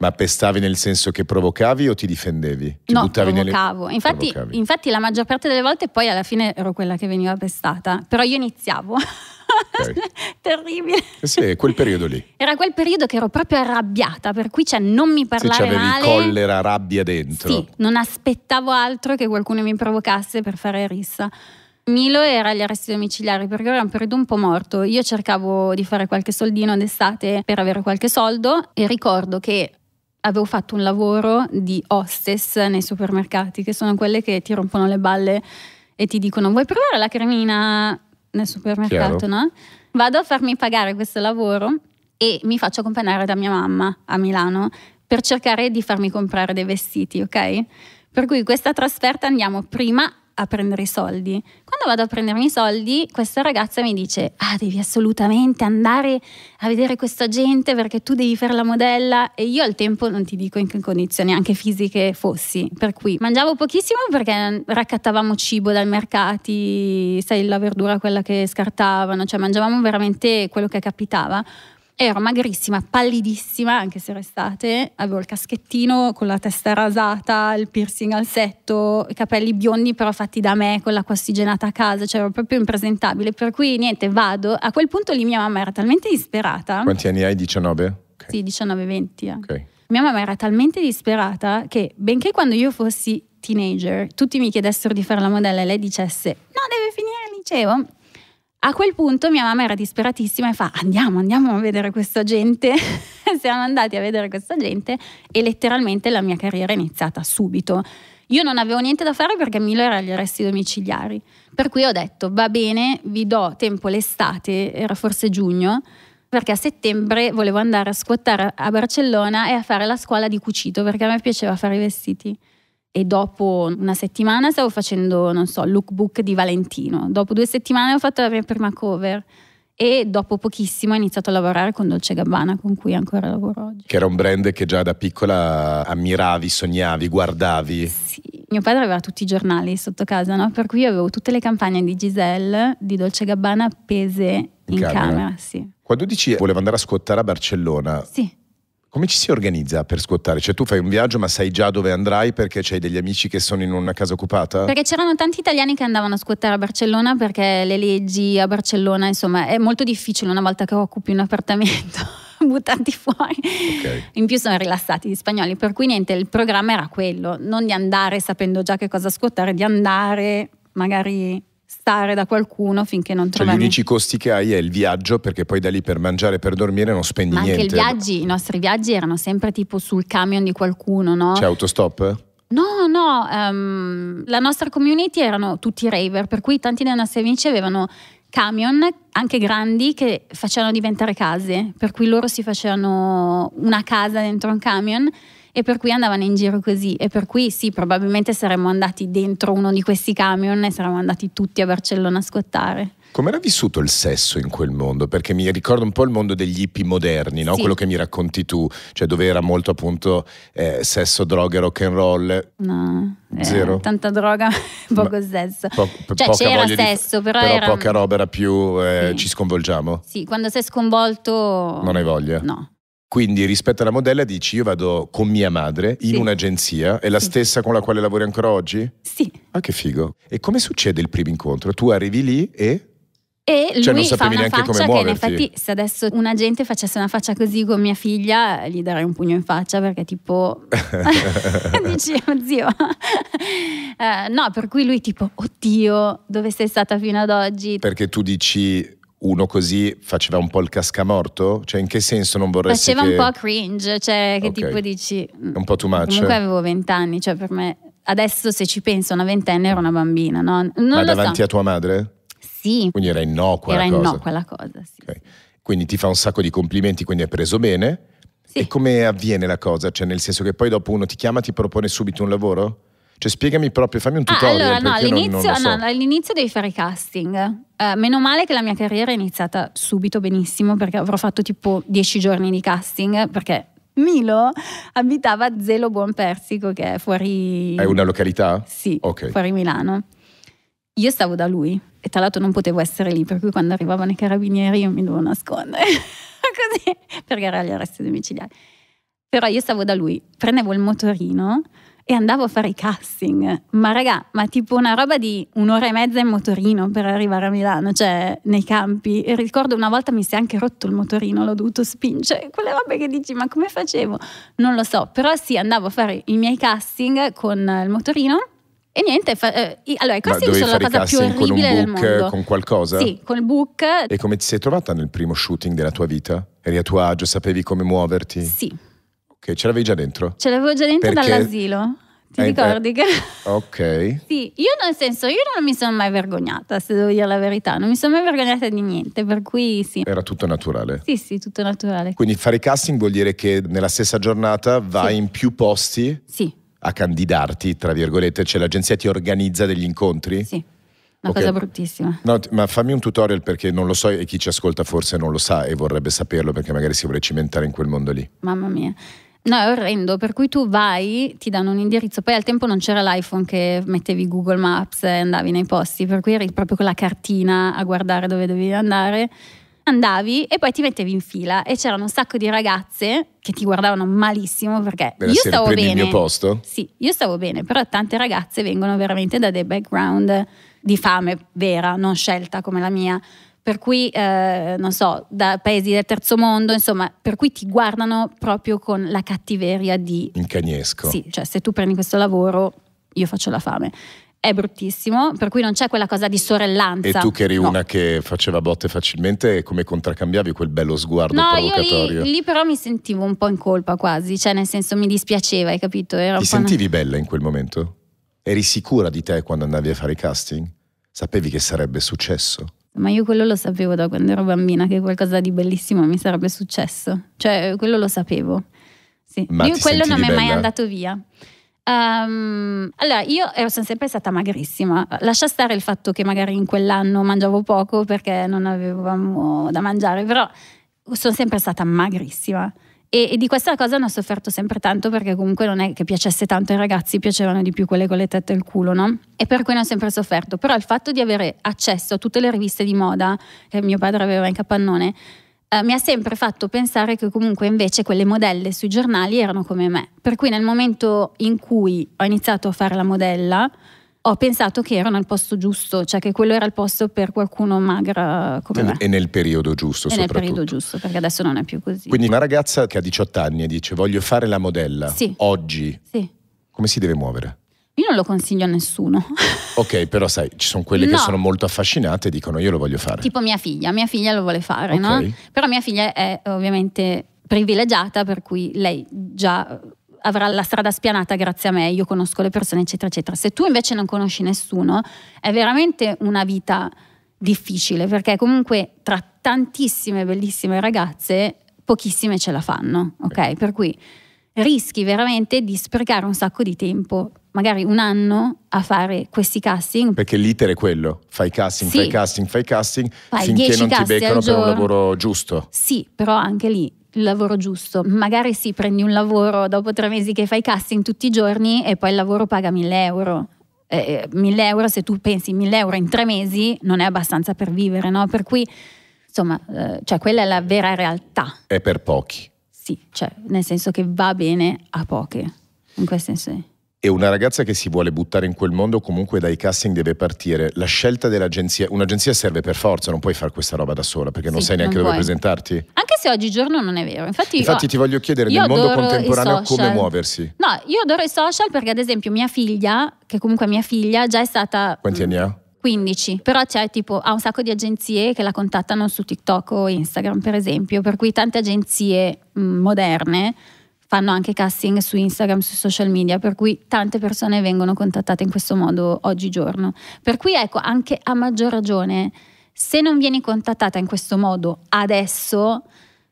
ma pestavi nel senso che provocavi o ti difendevi? Ti no, buttavi provocavo. Nelle... Infatti, provocavi. infatti la maggior parte delle volte poi alla fine ero quella che veniva pestata, però io iniziavo. Okay. Terribile. Eh sì, quel periodo lì. Era quel periodo che ero proprio arrabbiata, per cui cioè, non mi parlare sì, male. collera, rabbia dentro. Sì, non aspettavo altro che qualcuno mi provocasse per fare rissa. Milo era agli arresti domiciliari perché era un periodo un po' morto. Io cercavo di fare qualche soldino d'estate per avere qualche soldo e ricordo che avevo fatto un lavoro di hostess nei supermercati, che sono quelle che ti rompono le balle e ti dicono vuoi provare la cremina nel supermercato, Chiaro. no? Vado a farmi pagare questo lavoro e mi faccio accompagnare da mia mamma a Milano per cercare di farmi comprare dei vestiti, ok? Per cui questa trasferta andiamo prima a prendere i soldi. Quando vado a prendermi i soldi, questa ragazza mi dice, ah, devi assolutamente andare a vedere questa gente perché tu devi fare la modella e io al tempo non ti dico in che condizioni anche fisiche fossi, per cui mangiavo pochissimo perché raccattavamo cibo dai mercati, sai, la verdura quella che scartavano, cioè mangiavamo veramente quello che capitava ero magrissima, pallidissima, anche se era estate, avevo il caschettino con la testa rasata, il piercing al setto, i capelli biondi però fatti da me con l'acqua ossigenata a casa, cioè ero proprio impresentabile, per cui niente, vado. A quel punto lì mia mamma era talmente disperata. Quanti anni hai? 19? Okay. Sì, 19-20. Eh. Okay. Mia mamma era talmente disperata che benché quando io fossi teenager tutti mi chiedessero di fare la modella e lei dicesse "No, deve finire il liceo", a quel punto mia mamma era disperatissima e fa andiamo, andiamo a vedere questa gente. Siamo andati a vedere questa gente e letteralmente la mia carriera è iniziata subito. Io non avevo niente da fare perché Milo era agli arresti domiciliari, per cui ho detto va bene, vi do tempo l'estate, era forse giugno, perché a settembre volevo andare a scuottare a Barcellona e a fare la scuola di cucito perché a me piaceva fare i vestiti e dopo una settimana stavo facendo, non so, lookbook di Valentino, dopo due settimane ho fatto la mia prima cover e dopo pochissimo ho iniziato a lavorare con Dolce Gabbana con cui ancora lavoro oggi. Che era un brand che già da piccola ammiravi, sognavi, guardavi. Sì, mio padre aveva tutti i giornali sotto casa, no? per cui io avevo tutte le campagne di Giselle, di Dolce Gabbana appese in, in camera. camera sì. Quando dici volevo andare a scottare a Barcellona, sì come ci si organizza per scuotare? Cioè tu fai un viaggio ma sai già dove andrai perché c'hai degli amici che sono in una casa occupata? Perché c'erano tanti italiani che andavano a scuotare a Barcellona perché le leggi a Barcellona, insomma, è molto difficile una volta che occupi un appartamento buttarti fuori. Okay. In più sono rilassati gli spagnoli, per cui niente, il programma era quello, non di andare sapendo già che cosa scuotare, di andare magari affittare da qualcuno finché non troviamo. Cioè, gli unici costi che hai è il viaggio, perché poi da lì per mangiare e per dormire non spendi Ma niente. Ma anche viaggi, i nostri viaggi erano sempre tipo sul camion di qualcuno, no? C'è cioè, autostop? No, no, um, la nostra community erano tutti raver, per cui tanti dei nostri amici avevano camion anche grandi che facevano diventare case, per cui loro si facevano una casa dentro un camion e per cui andavano in giro così e per cui sì, probabilmente saremmo andati dentro uno di questi camion e saremmo andati tutti a Barcellona a scottare. Com'era vissuto il sesso in quel mondo? Perché mi ricorda un po' il mondo degli hippie moderni, no? sì. quello che mi racconti tu, cioè dove era molto appunto eh, sesso, droghe, rock and roll. No, eh, Zero. Eh, tanta droga, poco Ma, sesso. Po- po- cioè c'era sesso, di... però, però era... poca roba era più eh, sì. ci sconvolgiamo. Sì, quando sei sconvolto... Non hai voglia? No. Quindi rispetto alla modella dici io vado con mia madre in sì. un'agenzia, è la sì. stessa con la quale lavori ancora oggi? Sì. Ah che figo. E come succede il primo incontro? Tu arrivi lì e... E cioè, lui fa una faccia che in effetti se adesso un agente facesse una faccia così con mia figlia gli darei un pugno in faccia perché tipo dici oh, zio uh, no per cui lui tipo oddio dove sei stata fino ad oggi perché tu dici uno così faceva un po' il cascamorto? Cioè, in che senso non vorresti Faceva che... un po' cringe, cioè, che okay. tipo dici... Mm, un po' too much. Comunque avevo vent'anni, cioè per me... Adesso se ci penso, una ventenne era una bambina, no? Non Ma davanti so. a tua madre? Sì. Quindi era innocua era la cosa? Era in no quella cosa, sì. Okay. Quindi ti fa un sacco di complimenti, quindi è preso bene. Sì. E come avviene la cosa? Cioè, nel senso che poi dopo uno ti chiama e ti propone subito un lavoro? Cioè spiegami proprio, fammi un ah, tutorial. Ah, allora, no, all'inizio, so. no, all'inizio devi fare i casting. Uh, meno male che la mia carriera è iniziata subito benissimo perché avrò fatto tipo dieci giorni di casting perché Milo abitava a Zelo Buon Persico che è fuori... È una località? Sì, okay. fuori Milano. Io stavo da lui e tra l'altro non potevo essere lì, per cui quando arrivavano i carabinieri io mi dovevo nascondere così perché era gli arresti domiciliari. Però io stavo da lui, prendevo il motorino e andavo a fare i casting. Ma raga, ma tipo una roba di un'ora e mezza in motorino per arrivare a Milano, cioè nei campi. E ricordo una volta mi si è anche rotto il motorino, l'ho dovuto spingere. Quelle robe che dici, ma come facevo? Non lo so, però sì, andavo a fare i miei casting con il motorino. E niente, fa, eh, allora i casting sono la cosa più orribile con un book, del mondo. Con qualcosa? Sì, col book. E come ti sei trovata nel primo shooting della tua vita? Eri a tuo agio, sapevi come muoverti? Sì ce l'avevi già dentro? Ce l'avevo già dentro Perché... dall'asilo. Ti ricordi che? Ok. sì, io nel senso, io non mi sono mai vergognata, se devo dire la verità, non mi sono mai vergognata di niente, per cui sì. Era tutto naturale. Sì, sì, tutto naturale. Quindi fare casting vuol dire che nella stessa giornata vai sì. in più posti sì. a candidarti, tra virgolette, cioè l'agenzia ti organizza degli incontri? Sì. Una okay. cosa bruttissima. No, ma fammi un tutorial perché non lo so e chi ci ascolta forse non lo sa e vorrebbe saperlo perché magari si vuole cimentare in quel mondo lì. Mamma mia. No, è orrendo, per cui tu vai, ti danno un indirizzo, poi al tempo non c'era l'iPhone che mettevi Google Maps e andavi nei posti, per cui eri proprio con la cartina a guardare dove dovevi andare andavi e poi ti mettevi in fila e c'erano un sacco di ragazze che ti guardavano malissimo perché Beh, io stavo bene. Il mio posto? Sì, io stavo bene, però tante ragazze vengono veramente da dei background di fame vera, non scelta come la mia per cui, eh, non so, da paesi del terzo mondo, insomma, per cui ti guardano proprio con la cattiveria di... In cagnesco. Sì, cioè se tu prendi questo lavoro io faccio la fame è bruttissimo, per cui non c'è quella cosa di sorellanza. E tu che eri no. una che faceva botte facilmente, come contraccambiavi quel bello sguardo no, provocatorio? Io lì, lì, però mi sentivo un po' in colpa quasi, cioè nel senso mi dispiaceva, hai capito? Era Ti sentivi una... bella in quel momento? Eri sicura di te quando andavi a fare i casting? Sapevi che sarebbe successo? ma io quello lo sapevo da quando ero bambina che qualcosa di bellissimo mi sarebbe successo. Cioè, quello lo sapevo. Sì. Ma io quello non mi è mai andato via. Um, allora, io sono sempre stata magrissima. Lascia stare il fatto che magari in quell'anno mangiavo poco perché non avevamo da mangiare, però sono sempre stata magrissima. E, e, di questa cosa ne ho sofferto sempre tanto perché comunque non è che piacesse tanto ai ragazzi, piacevano di più quelle con le tette e il culo, no? E per cui ne ho sempre sofferto. Però il fatto di avere accesso a tutte le riviste di moda che mio padre aveva in capannone eh, mi ha sempre fatto pensare che comunque invece quelle modelle sui giornali erano come me. Per cui nel momento in cui ho iniziato a fare la modella, ho pensato che erano al posto giusto, cioè che quello era il posto per qualcuno magra come me. E nel periodo giusto, e soprattutto. Nel periodo giusto, perché adesso non è più così. Quindi una ragazza che ha 18 anni e dice voglio fare la modella sì. oggi, sì. come si deve muovere? Io non lo consiglio a nessuno. ok, però sai, ci sono quelle no. che sono molto affascinate e dicono io lo voglio fare. Tipo mia figlia, mia figlia lo vuole fare, okay. no? Però mia figlia è ovviamente privilegiata, per cui lei già avrà la strada spianata grazie a me, io conosco le persone, eccetera, eccetera. Se tu invece non conosci nessuno, è veramente una vita difficile, perché comunque tra tantissime bellissime ragazze, pochissime ce la fanno, ok? Per cui rischi veramente di sprecare un sacco di tempo, magari un anno a fare questi casting. Perché l'iter è quello, fai casting, sì. fai casting, fai casting, fai finché non ti beccano per un lavoro giusto. Sì, però anche lì il lavoro giusto. Magari sì, prendi un lavoro dopo tre mesi che fai casting tutti i giorni e poi il lavoro paga 1000 euro. Eh, 1000 eh, euro, se tu pensi 1000 euro in tre mesi, non è abbastanza per vivere, no? Per cui, insomma, eh, cioè, quella è la vera realtà. È per pochi. Sì, cioè, nel senso che va bene a poche. In quel senso e una ragazza che si vuole buttare in quel mondo comunque dai casting deve partire. La scelta dell'agenzia, un'agenzia serve per forza, non puoi fare questa roba da sola perché non sai neanche non dove presentarti. Anche se oggigiorno non è vero. Infatti, Infatti ho, ti voglio chiedere nel mondo contemporaneo come muoversi. No, io adoro i social perché ad esempio mia figlia, che comunque è mia figlia, già è stata... Quanti anni ha? 15, però c'è tipo, ha un sacco di agenzie che la contattano su TikTok o Instagram per esempio, per cui tante agenzie mh, mm, moderne fanno anche casting su Instagram, sui social media, per cui tante persone vengono contattate in questo modo oggigiorno. Per cui ecco, anche a maggior ragione, se non vieni contattata in questo modo adesso,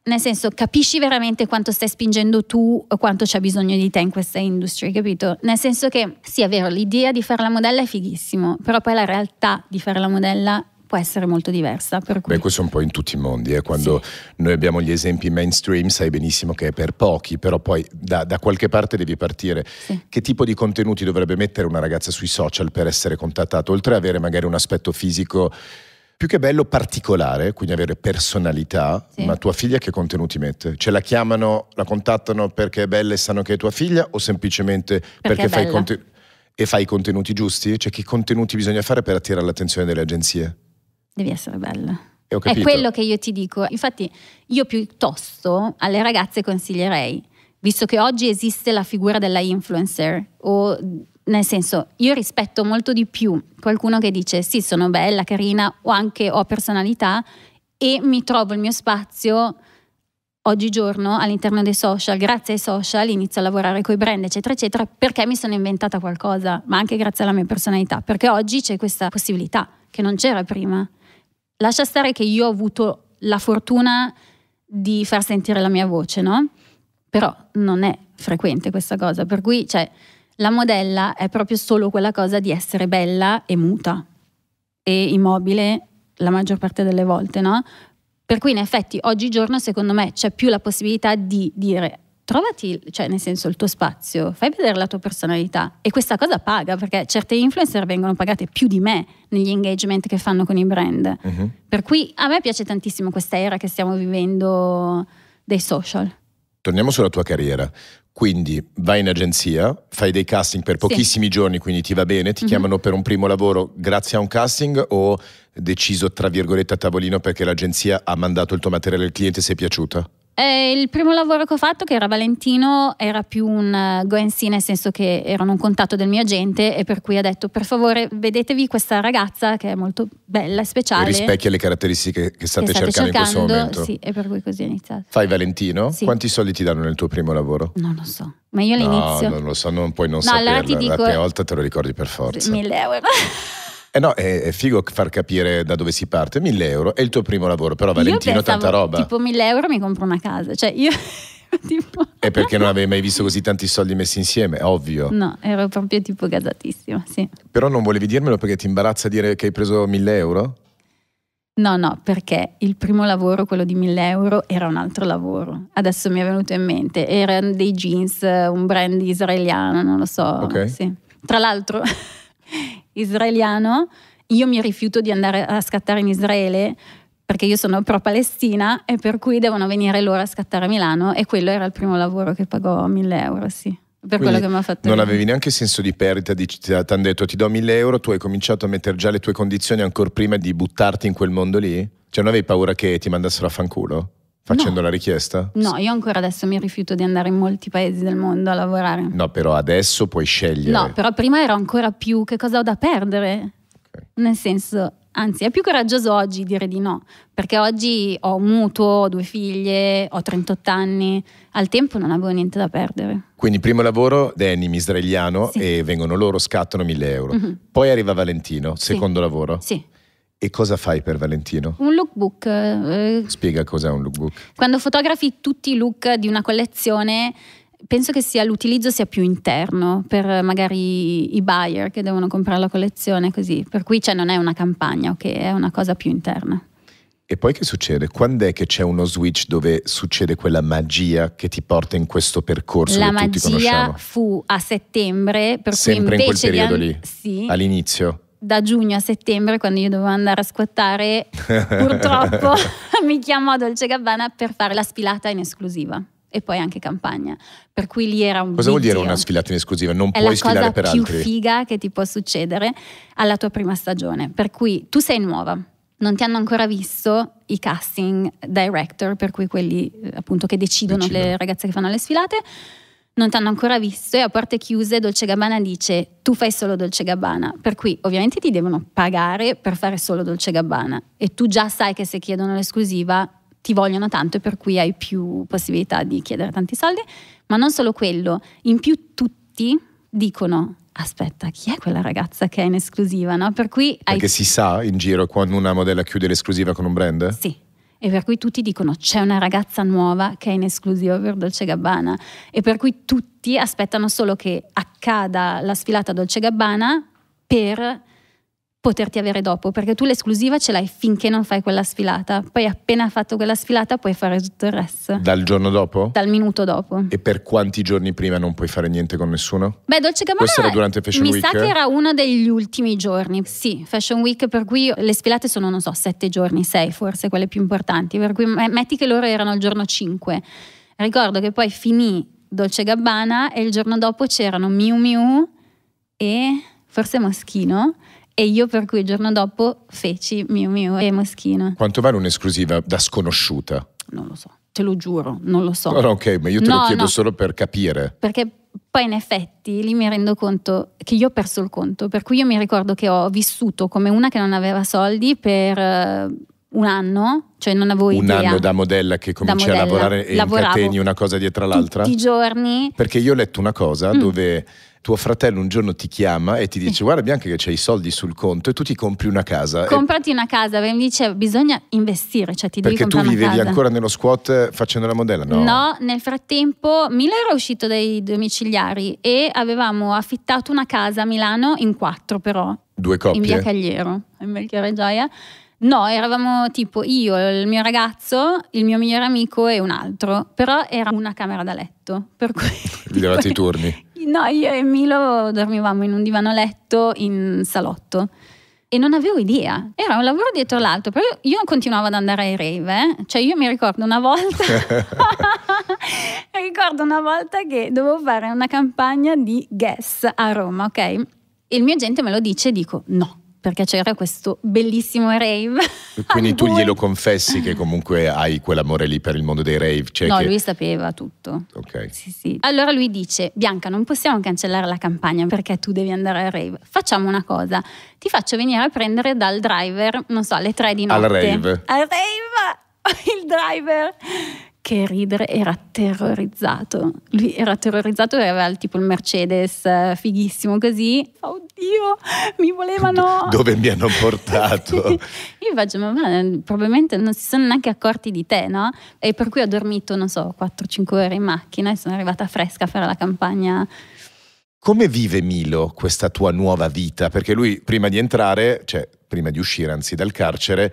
nel senso capisci veramente quanto stai spingendo tu o quanto c'è bisogno di te in questa industria, capito? Nel senso che sì, è vero, l'idea di fare la modella è fighissimo, però poi la realtà di fare la modella può essere molto diversa. Cui... Beh, questo è un po' in tutti i mondi, eh? quando sì. noi abbiamo gli esempi mainstream sai benissimo che è per pochi, però poi da, da qualche parte devi partire. Sì. Che tipo di contenuti dovrebbe mettere una ragazza sui social per essere contattata, oltre ad avere magari un aspetto fisico più che bello particolare, quindi avere personalità, sì. ma tua figlia che contenuti mette? Ce la chiamano, la contattano perché è bella e sanno che è tua figlia o semplicemente perché, perché fai, conte- fai i contenuti giusti? Cioè che contenuti bisogna fare per attirare l'attenzione delle agenzie? devi essere bella. È quello che io ti dico. Infatti io piuttosto alle ragazze consiglierei, visto che oggi esiste la figura della influencer o nel senso, io rispetto molto di più qualcuno che dice sì, sono bella, carina o anche ho personalità e mi trovo il mio spazio oggigiorno all'interno dei social, grazie ai social inizio a lavorare con i brand eccetera eccetera perché mi sono inventata qualcosa, ma anche grazie alla mia personalità, perché oggi c'è questa possibilità che non c'era prima lascia stare che io ho avuto la fortuna di far sentire la mia voce, no? Però non è frequente questa cosa, per cui cioè, la modella è proprio solo quella cosa di essere bella e muta e immobile la maggior parte delle volte, no? Per cui in effetti oggigiorno secondo me c'è più la possibilità di dire trovati, cioè nel senso il tuo spazio, fai vedere la tua personalità e questa cosa paga perché certe influencer vengono pagate più di me negli engagement che fanno con i brand. Uh-huh. Per cui a me piace tantissimo questa era che stiamo vivendo dei social. Torniamo sulla tua carriera. Quindi vai in agenzia, fai dei casting per pochissimi sì. giorni, quindi ti va bene, ti uh-huh. chiamano per un primo lavoro grazie a un casting o deciso tra virgolette a tavolino perché l'agenzia ha mandato il tuo materiale al cliente e sei piaciuta? Eh, il primo lavoro che ho fatto, che era Valentino, era più un uh, eh, Guenzi, nel senso che erano un contatto del mio agente e per cui ha detto per favore vedetevi questa ragazza che è molto bella e speciale. rispecchia le caratteristiche che state, che state cercando, cercando, in questo momento. Sì, e per cui così è iniziato. Fai Valentino? Sì. Quanti soldi ti danno nel tuo primo lavoro? Non lo so. Ma io all'inizio. No, non lo so, non puoi non no, saperlo. Allora ti dico, La prima volta te lo ricordi per forza. 1000 euro. Eh no, è, è, figo far capire da dove si parte. 1000 euro è il tuo primo lavoro, però Valentino io tanta roba. Tipo 1000 euro mi compro una casa. Cioè io... tipo... È perché non avevi mai visto così tanti soldi messi insieme, ovvio. No, ero proprio tipo gasatissima, sì. Però non volevi dirmelo perché ti imbarazza dire che hai preso 1000 euro? No, no, perché il primo lavoro, quello di 1000 euro, era un altro lavoro. Adesso mi è venuto in mente, erano dei jeans, eh, un brand israeliano, non lo so. Okay. Sì. Tra l'altro, israeliano, io mi rifiuto di andare a scattare in Israele perché io sono pro Palestina e per cui devono venire loro a scattare a Milano e quello era il primo lavoro che pagò 1000 euro, sì. Per Quindi quello che mi ha fatto. Non io. avevi neanche senso di perdita, ti hanno detto ti do 1000 euro, tu hai cominciato a mettere già le tue condizioni ancora prima di buttarti in quel mondo lì? Cioè non avevi paura che ti mandassero a fanculo? Facendo no. la richiesta? No, io ancora adesso mi rifiuto di andare in molti paesi del mondo a lavorare. No, però adesso puoi scegliere. No, però prima ero ancora più che cosa ho da perdere. Okay. Nel senso, anzi, è più coraggioso oggi dire di no, perché oggi ho un mutuo, ho due figlie, ho 38 anni, al tempo non avevo niente da perdere. Quindi primo lavoro Denim israeliano sì. e vengono loro, scattano 1000 euro. Mm-hmm. Poi arriva Valentino, secondo sì. lavoro. Sì. E cosa fai per Valentino? Un lookbook. Eh, Spiega cos'è un lookbook. Quando fotografi tutti i look di una collezione, penso che sia, l'utilizzo sia più interno per eh, magari i buyer che devono comprare la collezione, così. Per cui cioè, non è una campagna, ok? È una cosa più interna. E poi che succede? Quando è che c'è uno switch dove succede quella magia che ti porta in questo percorso la che tutti conosciamo? La magia fu a settembre, per Sempre cui invece in quel periodo an- lì, sì. all'inizio da giugno a settembre, quando io dovevo andare a squattare, purtroppo mi chiamò Dolce Gabbana per fare la sfilata in esclusiva e poi anche campagna. Per cui lì era un Cosa video. vuol dire una sfilata in esclusiva? Non è puoi sfilare per altri. È la cosa più figa che ti può succedere alla tua prima stagione, per cui tu sei nuova. Non ti hanno ancora visto i casting director, per cui quelli eh, appunto che decidono, decidono. le ragazze che fanno le sfilate non ti hanno ancora visto e a porte chiuse Dolce Gabbana dice tu fai solo Dolce Gabbana, per cui ovviamente ti devono pagare per fare solo Dolce Gabbana e tu già sai che se chiedono l'esclusiva ti vogliono tanto e per cui hai più possibilità di chiedere tanti soldi, ma non solo quello, in più tutti dicono aspetta, chi è quella ragazza che è in esclusiva? No? Per cui Perché hai... si sa in giro quando una modella chiude l'esclusiva con un brand? Sì e per cui tutti dicono c'è una ragazza nuova che è in esclusiva per Dolce Gabbana e per cui tutti aspettano solo che accada la sfilata Dolce Gabbana per poterti avere dopo, perché tu l'esclusiva ce l'hai finché non fai quella sfilata, poi appena fatto quella sfilata puoi fare tutto il resto. Dal giorno dopo? Dal minuto dopo. E per quanti giorni prima non puoi fare niente con nessuno? Beh, Dolce Gabbana Questo era durante Fashion mi Week? Mi sa che era uno degli ultimi giorni, sì, Fashion Week per cui le sfilate sono, non so, sette giorni, sei forse, quelle più importanti, per cui metti che loro erano il giorno 5. Ricordo che poi finì Dolce Gabbana e il giorno dopo c'erano Miu Miu e forse Moschino e io per cui il giorno dopo feci Miu Miu e Moschino. Quanto vale un'esclusiva da sconosciuta? Non lo so, te lo giuro, non lo so. No, ok, ma io te no, lo chiedo no. solo per capire. Perché poi in effetti lì mi rendo conto che io ho perso il conto, per cui io mi ricordo che ho vissuto come una che non aveva soldi per eh, un anno, cioè non avevo un idea. Un anno da modella che cominci modella. a lavorare e Lavoravo incateni una cosa dietro l'altra? Tutti i giorni. Perché io ho letto una cosa mm. dove tuo fratello un giorno ti chiama e ti dice guarda Bianca che c'hai i soldi sul conto e tu ti compri una casa. Comprati e... una casa, mi dice bisogna investire, cioè ti Perché devi comprare Perché tu vivevi ancora nello squat eh, facendo la modella, no? No, nel frattempo Milo era uscito dai domiciliari e avevamo affittato una casa a Milano in quattro però. Due coppie? In via Cagliero, in Melchiorre Gioia No, eravamo tipo io, il mio ragazzo, il mio migliore amico e un altro, però era una camera da letto, per cui... Gli davate i turni? No, io e Milo dormivamo in un divano letto in salotto e non avevo idea, era un lavoro dietro l'altro, però io continuavo ad andare ai rave, eh? cioè io mi ricordo una volta... ricordo una volta che dovevo fare una campagna di Guess a Roma, ok? E il mio agente me lo dice e dico no perché c'era questo bellissimo rave. Quindi tu glielo confessi che comunque hai quell'amore lì per il mondo dei rave? Cioè no, che... lui sapeva tutto. Ok. Sì, sì. Allora lui dice, Bianca non possiamo cancellare la campagna perché tu devi andare al rave. Facciamo una cosa, ti faccio venire a prendere dal driver, non so, alle tre di notte. Al rave. Al rave! il driver che ridere, era terrorizzato. Lui era terrorizzato e aveva tipo il Mercedes eh, fighissimo così. Oddio, mi volevano... Dove mi hanno portato? Io faccio, ma, ma eh, probabilmente non si sono neanche accorti di te, no? E per cui ho dormito, non so, 4-5 ore in macchina e sono arrivata fresca a fare la campagna. Come vive Milo questa tua nuova vita? Perché lui prima di entrare, cioè prima di uscire anzi dal carcere,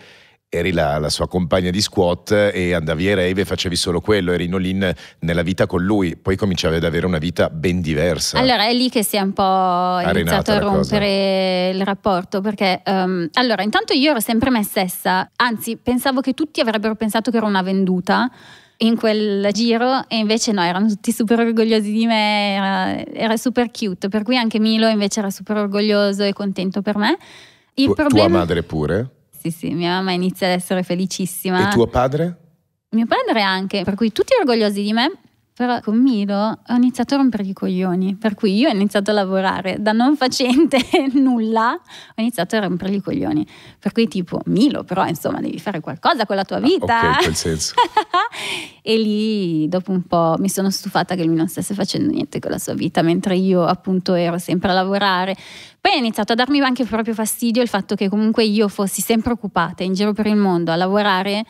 eri la, la, sua compagna di squat e andavi a rave e facevi solo quello, eri in all-in nella vita con lui, poi cominciavi ad avere una vita ben diversa. Allora è lì che si è un po' iniziato a rompere il rapporto, perché um, allora intanto io ero sempre me stessa, anzi pensavo che tutti avrebbero pensato che ero una venduta in quel giro e invece no, erano tutti super orgogliosi di me, era, era super cute, per cui anche Milo invece era super orgoglioso e contento per me. Il tu, problema... Tua madre pure? sì, sì, mia mamma inizia ad essere felicissima. E tuo padre? Mio padre anche, per cui tutti orgogliosi di me però con Milo ho iniziato a rompere i coglioni, per cui io ho iniziato a lavorare da non facente nulla, ho iniziato a rompere i coglioni. Per cui tipo, Milo, però insomma devi fare qualcosa con la tua ah, vita. Ah, ok, in quel senso. e lì dopo un po' mi sono stufata che lui non stesse facendo niente con la sua vita, mentre io appunto ero sempre a lavorare. Poi ha iniziato a darmi anche proprio fastidio il fatto che comunque io fossi sempre occupata in giro per il mondo a lavorare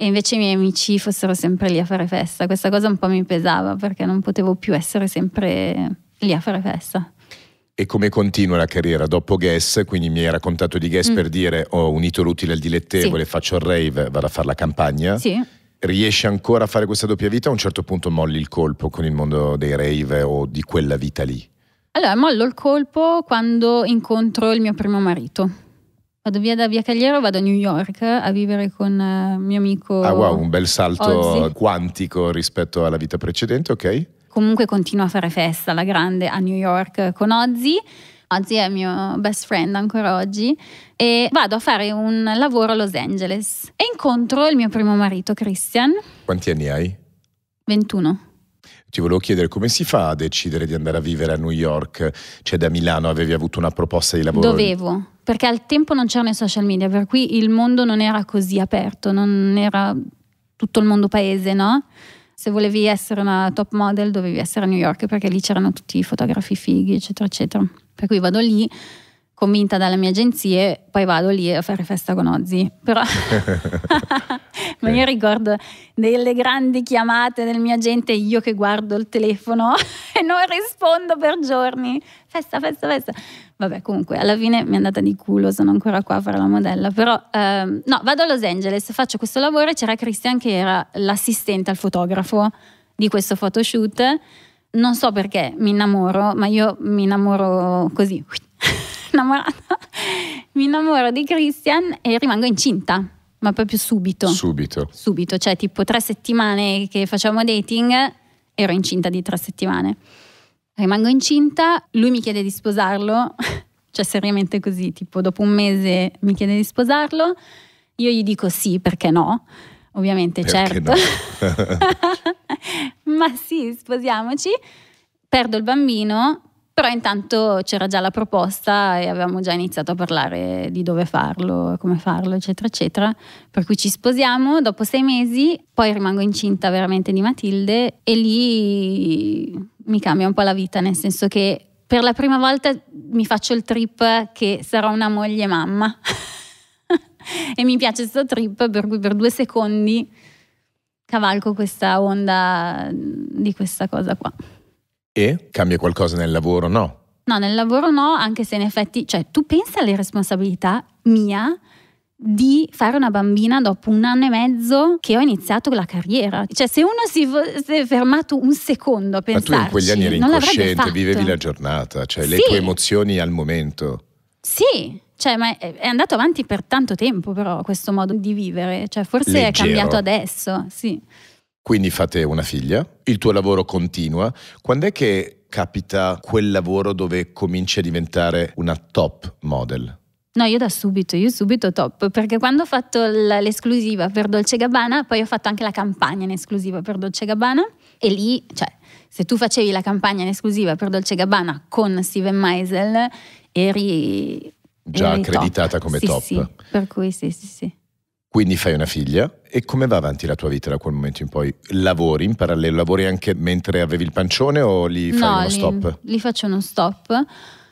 e invece i miei amici fossero sempre lì a fare festa. Questa cosa un po' mi pesava perché non potevo più essere sempre lì a fare festa. E come continua la carriera dopo Guess? Quindi mi hai raccontato di Guess mm. per dire ho oh, unito l'utile al dilettevole, sì. faccio il rave, vado a fare la campagna. Sì. Riesci ancora a fare questa doppia vita a un certo punto molli il colpo con il mondo dei rave o di quella vita lì? Allora, mollo il colpo quando incontro il mio primo marito Vado via da Via Cagliero, vado a New York a vivere con uh, mio amico. Ah wow, un bel salto Ozzy. quantico rispetto alla vita precedente, ok? Comunque continuo a fare festa alla grande a New York con Ozzy. Ozzy è mio best friend ancora oggi e vado a fare un lavoro a Los Angeles e incontro il mio primo marito Christian. Quanti anni hai? 21. Ti volevo chiedere come si fa a decidere di andare a vivere a New York? Cioè da Milano avevi avuto una proposta di lavoro? Dovevo, perché al tempo non c'erano i social media, per cui il mondo non era così aperto, non era tutto il mondo paese, no? Se volevi essere una top model dovevi essere a New York perché lì c'erano tutti i fotografi fighi, eccetera, eccetera. Per cui vado lì convinta dalle mie agenzie, poi vado lì a fare festa con Ozzy. Però ma io ricordo delle grandi chiamate del mio agente, io che guardo il telefono e non rispondo per giorni. Festa, festa, festa. Vabbè, comunque, alla fine mi è andata di culo, sono ancora qua a fare la modella. Però, ehm, no, vado a Los Angeles, faccio questo lavoro e c'era Christian che era l'assistente al fotografo di questo photoshoot. Non so perché mi innamoro, ma io mi innamoro così innamorata, mi innamoro di Christian e rimango incinta. Ma proprio subito. Subito. Subito, cioè tipo tre settimane che facciamo dating, ero incinta di tre settimane. Rimango incinta, lui mi chiede di sposarlo, cioè seriamente così, tipo dopo un mese mi chiede di sposarlo, io gli dico sì perché no, ovviamente perché certo. No? Ma sì, sposiamoci. Perdo il bambino, però intanto c'era già la proposta e avevamo già iniziato a parlare di dove farlo, come farlo, eccetera, eccetera. Per cui ci sposiamo dopo sei mesi, poi rimango incinta veramente di Matilde e lì mi cambia un po' la vita, nel senso che per la prima volta mi faccio il trip che sarò una moglie mamma. e mi piace questo trip, per cui per due secondi cavalco questa onda di questa cosa qua. E cambia qualcosa nel lavoro? No. No, nel lavoro no, anche se in effetti, cioè tu pensa alle responsabilità mia di fare una bambina dopo un anno e mezzo che ho iniziato la carriera. Cioè, se uno si fosse fermato un secondo a pensarci, Ma tu in quegli anni eri incosciente, vivevi la giornata, cioè sì. le tue emozioni al momento. Sì, cioè, ma è andato avanti per tanto tempo però questo modo di vivere, cioè forse Leggero. è cambiato adesso, sì. Quindi fate una figlia, il tuo lavoro continua. Quando è che capita quel lavoro dove cominci a diventare una top model? No, io da subito, io subito top, perché quando ho fatto l'esclusiva per Dolce Gabbana, poi ho fatto anche la campagna in esclusiva per Dolce Gabbana e lì, cioè, se tu facevi la campagna in esclusiva per Dolce Gabbana con Steven Meisel, eri già eri accreditata top. come sì, top. Sì, per cui sì, sì, sì. Quindi fai una figlia, e come va avanti la tua vita da quel momento in poi? Lavori in parallelo? Lavori anche mentre avevi il pancione o li fai no, uno li, stop? Li faccio uno stop.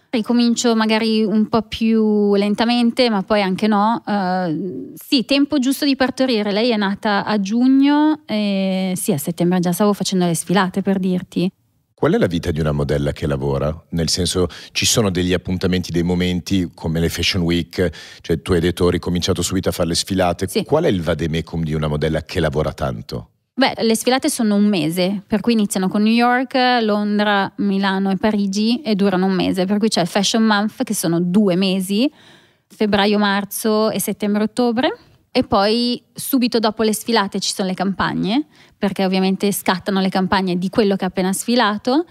Ricomincio magari un po' più lentamente, ma poi anche no. Uh, sì, tempo giusto di partorire. Lei è nata a giugno, e, sì, a settembre già stavo facendo le sfilate per dirti. Qual è la vita di una modella che lavora? Nel senso, ci sono degli appuntamenti, dei momenti come le Fashion Week, cioè tu hai detto ho ricominciato subito a fare le sfilate. Sì. Qual è il vademecum di una modella che lavora tanto? Beh, le sfilate sono un mese, per cui iniziano con New York, Londra, Milano e Parigi e durano un mese, per cui c'è il Fashion Month che sono due mesi, febbraio, marzo e settembre, ottobre e poi subito dopo le sfilate ci sono le campagne, perché ovviamente scattano le campagne di quello che ha appena sfilato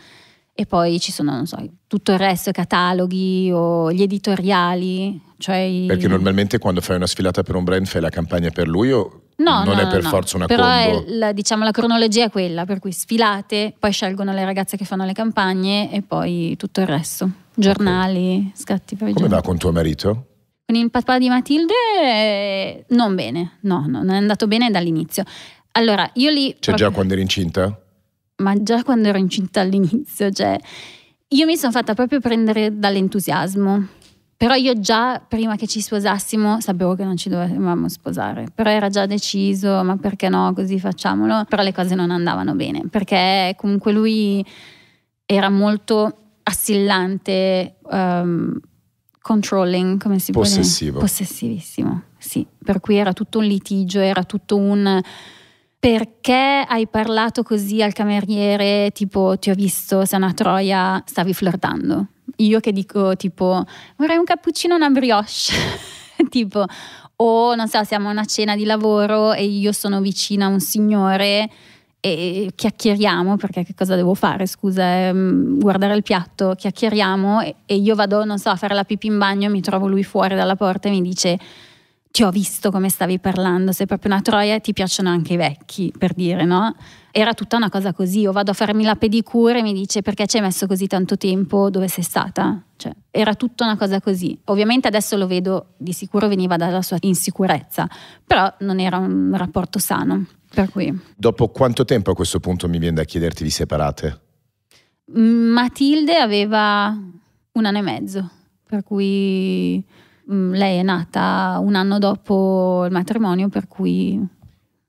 e poi ci sono, non so, tutto il resto, i cataloghi o gli editoriali. Cioè perché normalmente quando fai una sfilata per un brand fai la campagna per lui o no, non no, è per no, forza una Però combo? Però diciamo la cronologia è quella, per cui sfilate, poi scelgono le ragazze che fanno le campagne e poi tutto il resto, giornali, okay. scatti per Come va con tuo marito? Con il papà di Matilde eh, non bene, no, no, non è andato bene dall'inizio. Allora, io lì... Cioè proprio, già quando eri incinta? Ma già quando ero incinta all'inizio, cioè... Io mi sono fatta proprio prendere dall'entusiasmo. Però io già prima che ci sposassimo sapevo che non ci dovevamo sposare, però era già deciso, ma perché no, così facciamolo. Però le cose non andavano bene, perché comunque lui era molto assillante, um, controlling, come si può dire? Possessivissimo, sì. Per cui era tutto un litigio, era tutto un perché hai parlato così al cameriere, tipo ti ho visto, sei una troia, stavi flirtando. Io che dico tipo vorrei un cappuccino, una brioche, tipo o non so, siamo a una cena di lavoro e io sono vicina a un signore e chiacchieriamo, perché che cosa devo fare, scusa, mm, guardare il piatto, chiacchieriamo e, io vado, non so, a fare la pipì in bagno, mi trovo lui fuori dalla porta e mi dice ti ho visto come stavi parlando, sei proprio una troia e ti piacciono anche i vecchi, per dire, no? Era tutta una cosa così, o vado a farmi la pedicure e mi dice perché ci hai messo così tanto tempo, dove sei stata? Cioè, era tutta una cosa così. Ovviamente adesso lo vedo, di sicuro veniva dalla sua insicurezza, però non era un rapporto sano. Da qui. Dopo quanto tempo a questo punto mi viene da chiederti vi separate? Mm, Matilde aveva un anno e mezzo, per cui mm, lei è nata un anno dopo il matrimonio, per cui...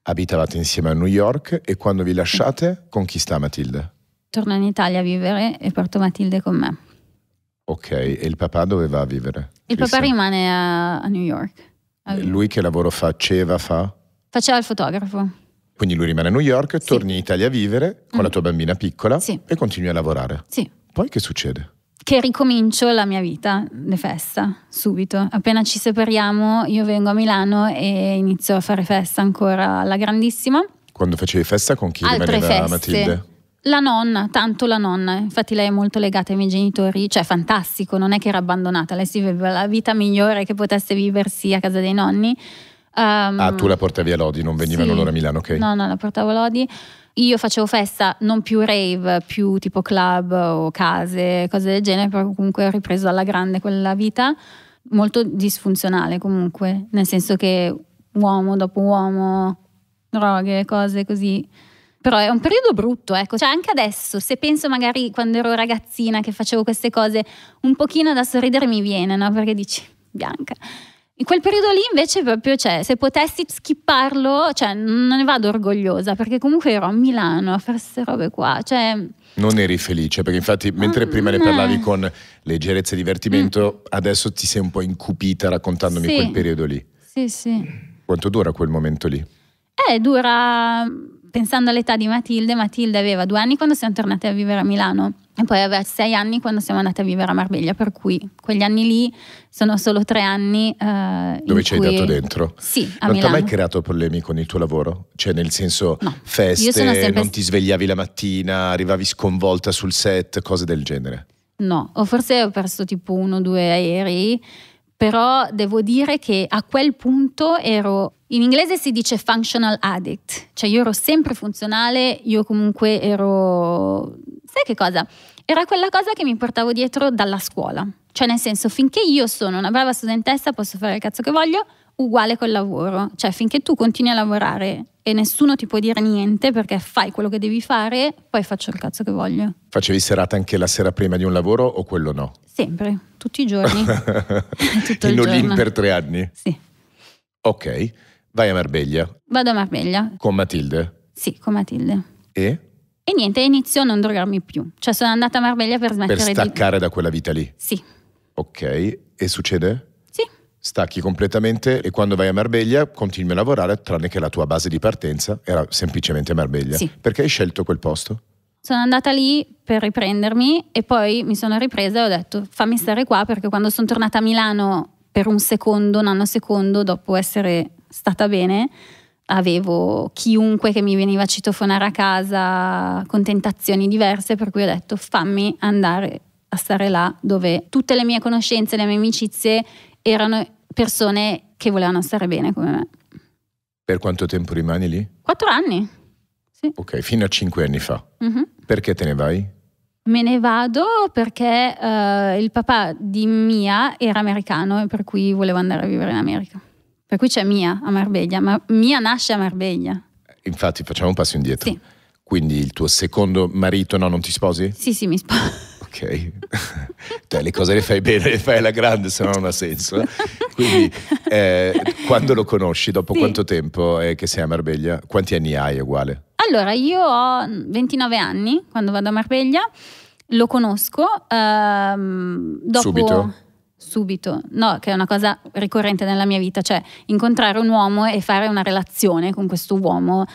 Abitavate insieme a New York e quando vi lasciate, con chi sta Matilde? Torno in Italia a vivere e porto Matilde con me. Ok, e il papà dove va a vivere? Il Chris? papà rimane a, a New York. A lui che lavoro faceva, fa? Faceva il fotografo. Quindi lui rimane a New York, sì. torni in Italia a vivere con mm. la tua bambina piccola sì. e continui a lavorare. Sì. Poi che succede? Che ricomincio la mia vita, le festa, subito. Appena ci separiamo io vengo a Milano e inizio a fare festa ancora alla grandissima. Quando facevi festa con chi Altre rimaneva feste. Matilde? La nonna, tanto la nonna, infatti lei è molto legata ai miei genitori, cioè fantastico, non è che era abbandonata, lei si viveva la vita migliore che potesse viversi a casa dei nonni, Um, ah, tu la portavi a Lodi, non venivano sì. loro a Milano, ok? No, no, la portavo a Lodi. Io facevo festa non più rave, più tipo club o case, cose del genere, però comunque ho ripreso alla grande quella vita, molto disfunzionale comunque, nel senso che uomo dopo uomo, droghe, cose così. Però è un periodo brutto, ecco, cioè anche adesso, se penso magari quando ero ragazzina che facevo queste cose, un pochino da sorridere mi viene, no? Perché dici, Bianca, in quel periodo lì invece proprio, cioè, se potessi skipparlo, cioè, non ne vado orgogliosa, perché comunque ero a Milano a fare queste robe qua, cioè... Non eri felice, perché infatti mentre mm, prima ne parlavi con leggerezza e divertimento, mm. adesso ti sei un po' incupita raccontandomi sì. quel periodo lì. Sì, sì. Quanto dura quel momento lì? Eh, dura pensando all'età di Matilde, Matilde aveva due anni quando siamo tornate a vivere a Milano e poi aveva sei anni quando siamo andate a vivere a Marbella, per cui quegli anni lì sono solo tre anni. Eh, Dove ci hai cui... dato dentro? Sì, a Non ti ha mai creato problemi con il tuo lavoro? Cioè nel senso no. feste, sempre... non ti svegliavi la mattina, arrivavi sconvolta sul set, cose del genere? No, o forse ho perso tipo uno o due aerei però devo dire che a quel punto ero, in inglese si dice functional addict, cioè io ero sempre funzionale, io comunque ero, sai che cosa? Era quella cosa che mi portavo dietro dalla scuola, cioè nel senso finché io sono una brava studentessa posso fare il cazzo che voglio, uguale col lavoro, cioè finché tu continui a lavorare e nessuno ti può dire niente perché fai quello che devi fare, poi faccio il cazzo che voglio. Facevi serata anche la sera prima di un lavoro o quello no? Sempre, tutti i giorni. Tutto In Olin per tre anni? Sì. Ok, vai a Marbella. Vado a Marbella. Con Matilde? Sì, con Matilde. E? E niente, inizio a non drogarmi più. Cioè sono andata a Marbella per smettere di... Per staccare di... da quella vita lì? Sì. Ok, e succede? stacchi completamente e quando vai a Marbella continui a lavorare tranne che la tua base di partenza era semplicemente Marbella. Sì. Perché hai scelto quel posto? Sono andata lì per riprendermi e poi mi sono ripresa e ho detto fammi stare qua perché quando sono tornata a Milano per un secondo, un anno secondo, dopo essere stata bene, avevo chiunque che mi veniva a citofonare a casa con tentazioni diverse, per cui ho detto fammi andare a stare là dove tutte le mie conoscenze, le mie amicizie erano persone che volevano stare bene come me. Per quanto tempo rimani lì? Quattro anni. Sì. Ok, fino a cinque anni fa. Mm-hmm. Perché te ne vai? Me ne vado perché uh, il papà di Mia era americano e per cui volevo andare a vivere in America. Per cui c'è Mia a Marbella, ma Mia nasce a Marbella. Infatti, facciamo un passo indietro. Sì. Quindi il tuo secondo marito, no, non ti sposi? Sì, sì, mi sposo. ok? cioè, le cose le fai bene, le fai alla grande, se no non ha senso. Eh. Quindi, eh, quando lo conosci, dopo sì. quanto tempo è che sei a Marbella? Quanti anni hai uguale? Allora, io ho 29 anni quando vado a Marbella, lo conosco. Ehm, dopo... Subito? subito, no, che è una cosa ricorrente nella mia vita, cioè incontrare un uomo e fare una relazione con questo uomo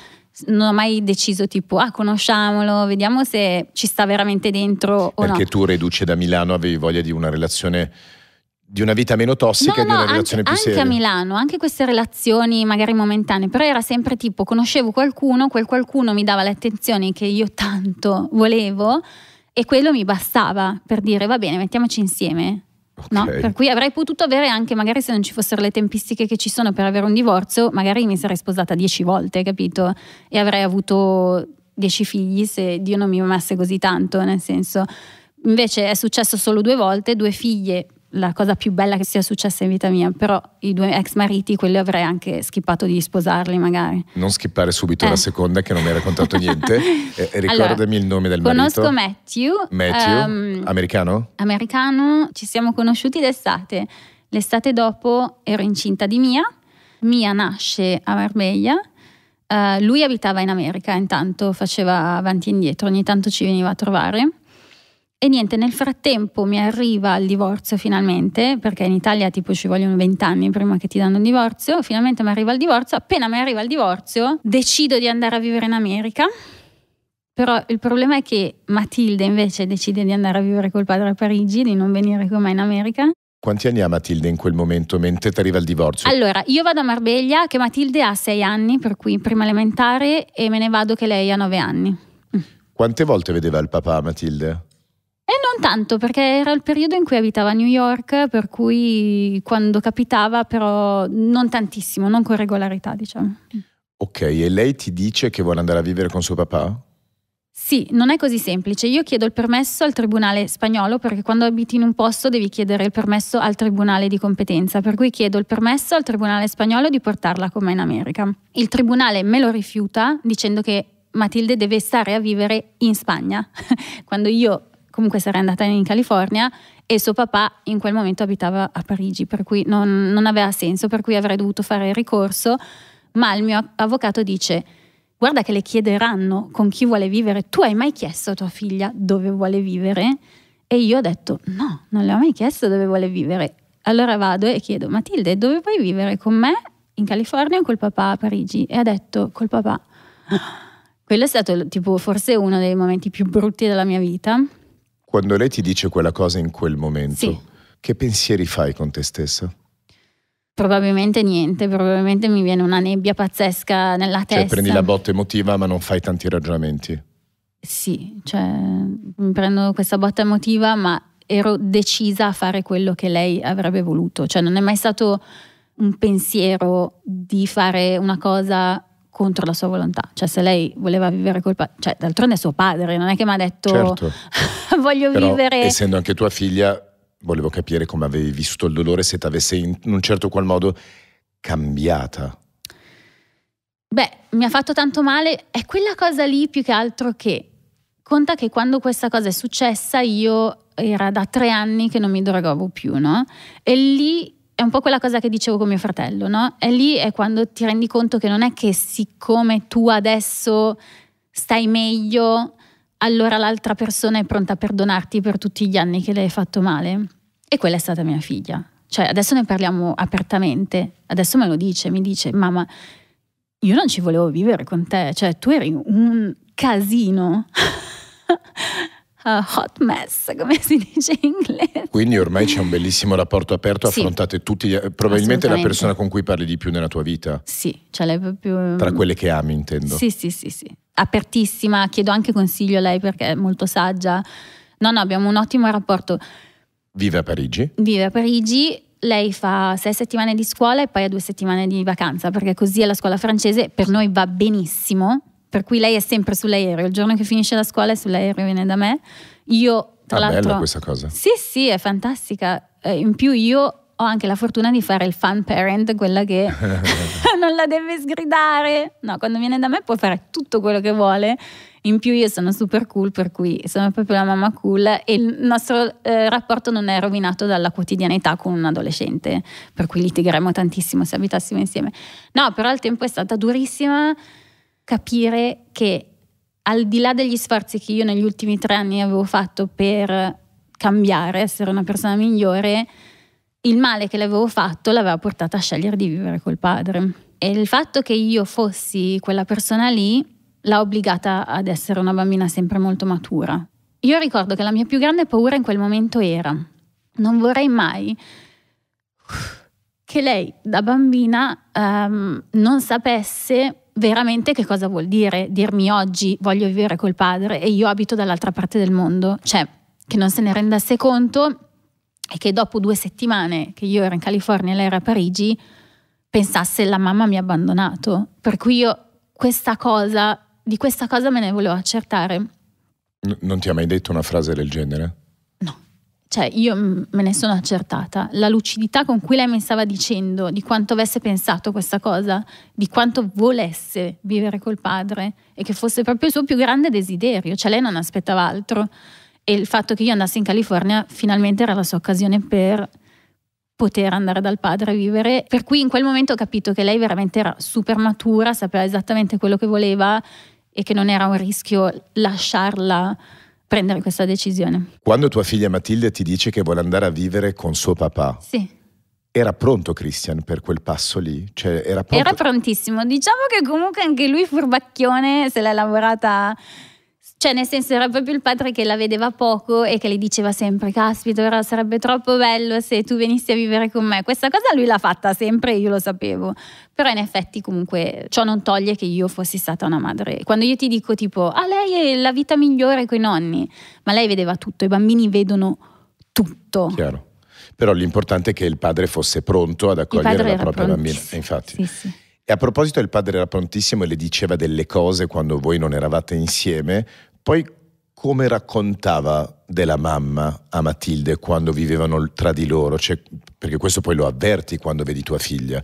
non ho mai deciso tipo ah conosciamolo, vediamo se ci sta veramente dentro o Perché no. tu reduce da Milano avevi voglia di una relazione di una vita meno tossica no, e di una relazione anche, più seria. Anche a Milano, anche queste relazioni magari momentanee, però era sempre tipo conoscevo qualcuno, quel qualcuno mi dava le attenzioni che io tanto volevo e quello mi bastava per dire va bene, mettiamoci insieme. No? Per cui avrei potuto avere anche, magari se non ci fossero le tempistiche che ci sono per avere un divorzio, magari mi sarei sposata dieci volte, capito? E avrei avuto dieci figli se Dio non mi amasse così tanto, nel senso. Invece è successo solo due volte, due figlie la cosa più bella che sia successa in vita mia, però i due ex mariti, quelli avrei anche schippato di sposarli magari. Non schippare subito eh. la seconda che non mi hai raccontato niente, eh, ricordami allora, il nome del conosco marito. Conosco Matthew. Matthew, um, americano? Americano, ci siamo conosciuti d'estate, l'estate dopo ero incinta di Mia, Mia nasce a Marbella, uh, lui abitava in America, intanto faceva avanti e indietro, ogni tanto ci veniva a trovare e niente, nel frattempo mi arriva il divorzio finalmente, perché in Italia tipo ci vogliono vent'anni prima che ti danno il divorzio, finalmente mi arriva il divorzio, appena mi arriva il divorzio decido di andare a vivere in America. Però il problema è che Matilde invece decide di andare a vivere col padre a Parigi, di non venire con me in America. Quanti anni ha Matilde in quel momento mentre ti arriva il divorzio? Allora, io vado a Marbella che Matilde ha sei anni, per cui prima elementare, e me ne vado che lei ha nove anni. Quante volte vedeva il papà Matilde? E non tanto, perché era il periodo in cui abitava a New York, per cui quando capitava, però non tantissimo, non con regolarità, diciamo. Ok, e lei ti dice che vuole andare a vivere con suo papà? Sì, non è così semplice. Io chiedo il permesso al tribunale spagnolo perché quando abiti in un posto devi chiedere il permesso al tribunale di competenza, per cui chiedo il permesso al tribunale spagnolo di portarla con me in America. Il tribunale me lo rifiuta dicendo che Matilde deve stare a vivere in Spagna, quando io comunque sarei andata in California e suo papà in quel momento abitava a Parigi, per cui non, non aveva senso, per cui avrei dovuto fare il ricorso, ma il mio avvocato dice guarda che le chiederanno con chi vuole vivere, tu hai mai chiesto a tua figlia dove vuole vivere? E io ho detto no, non le ho mai chiesto dove vuole vivere. Allora vado e chiedo Matilde dove vuoi vivere con me in California o col papà a Parigi? E ha detto col papà. Quello è stato tipo forse uno dei momenti più brutti della mia vita quando lei ti dice quella cosa in quel momento, sì. che pensieri fai con te stessa? Probabilmente niente, probabilmente mi viene una nebbia pazzesca nella cioè, testa. Cioè prendi la botta emotiva ma non fai tanti ragionamenti. Sì, cioè mi prendo questa botta emotiva ma ero decisa a fare quello che lei avrebbe voluto, cioè non è mai stato un pensiero di fare una cosa contro la sua volontà, cioè se lei voleva vivere col padre, cioè d'altronde è suo padre, non è che mi ha detto certo. voglio Però, vivere. Essendo anche tua figlia, volevo capire come avevi vissuto il dolore, se ti avesse in un certo qual modo cambiata. Beh, mi ha fatto tanto male, è quella cosa lì più che altro che conta che quando questa cosa è successa io era da tre anni che non mi drogavo più, no? E lì è un po' quella cosa che dicevo con mio fratello, no? È lì è quando ti rendi conto che non è che siccome tu adesso stai meglio, allora l'altra persona è pronta a perdonarti per tutti gli anni che le hai fatto male. E quella è stata mia figlia. Cioè, adesso ne parliamo apertamente. Adesso me lo dice, mi dice, mamma, io non ci volevo vivere con te. Cioè, tu eri un casino. uh, hot mess, come si dice in inglese. Quindi ormai c'è un bellissimo rapporto aperto, sì. affrontate tutti gli... Probabilmente la persona con cui parli di più nella tua vita. Sì, ce l'hai proprio... Mm, Tra quelle che ami, intendo. Sì, sì, sì, sì. Apertissima, chiedo anche consiglio a lei perché è molto saggia. No, no, abbiamo un ottimo rapporto. Vive a Parigi? Vive a Parigi lei fa sei settimane di scuola e poi ha due settimane di vacanza, perché così alla scuola francese per noi va benissimo, per cui lei è sempre sull'aereo, il giorno che finisce la scuola è sull'aereo, viene da me. Io, tra ah, l'altro... bella questa cosa. Sì, sì, è fantastica. Eh, in più io ho anche la fortuna di fare il fan parent, quella che non la deve sgridare. No, quando viene da me può fare tutto quello che vuole. In più io sono super cool, per cui sono proprio la mamma cool e il nostro eh, rapporto non è rovinato dalla quotidianità con un adolescente, per cui litigheremmo tantissimo se abitassimo insieme. No, però il tempo è stata durissima capire che al di là degli sforzi che io negli ultimi tre anni avevo fatto per cambiare, essere una persona migliore, il male che le avevo fatto l'aveva portata a scegliere di vivere col padre. E il fatto che io fossi quella persona lì l'ha obbligata ad essere una bambina sempre molto matura. Io ricordo che la mia più grande paura in quel momento era, non vorrei mai che lei da bambina um, non sapesse veramente che cosa vuol dire dirmi oggi voglio vivere col padre e io abito dall'altra parte del mondo? Cioè, che non se ne rendesse conto e che dopo due settimane che io ero in California e lei era a Parigi, pensasse la mamma mi ha abbandonato. Per cui io questa cosa, di questa cosa me ne volevo accertare. N- non ti ha mai detto una frase del genere? cioè io me ne sono accertata, la lucidità con cui lei mi stava dicendo di quanto avesse pensato questa cosa, di quanto volesse vivere col padre e che fosse proprio il suo più grande desiderio, cioè lei non aspettava altro e il fatto che io andassi in California finalmente era la sua occasione per poter andare dal padre a vivere, per cui in quel momento ho capito che lei veramente era super matura, sapeva esattamente quello che voleva e che non era un rischio lasciarla prendere questa decisione. Quando tua figlia Matilde ti dice che vuole andare a vivere con suo papà. Sì. Era pronto Christian per quel passo lì? Cioè, era, pronto... era prontissimo. Diciamo che comunque anche lui furbacchione se l'è lavorata cioè, nel senso, era proprio il padre che la vedeva poco e che le diceva sempre: Caspita, ora sarebbe troppo bello se tu venissi a vivere con me. Questa cosa lui l'ha fatta sempre, io lo sapevo. Però, in effetti, comunque, ciò non toglie che io fossi stata una madre. Quando io ti dico, tipo, ah, lei è la vita migliore con i nonni, ma lei vedeva tutto, i bambini vedono tutto. Chiaro. Però l'importante è che il padre fosse pronto ad accogliere la propria bambina. Eh, infatti. Sì, sì. E a proposito, il padre era prontissimo e le diceva delle cose quando voi non eravate insieme, poi come raccontava della mamma a Matilde quando vivevano tra di loro, cioè, perché questo poi lo avverti quando vedi tua figlia,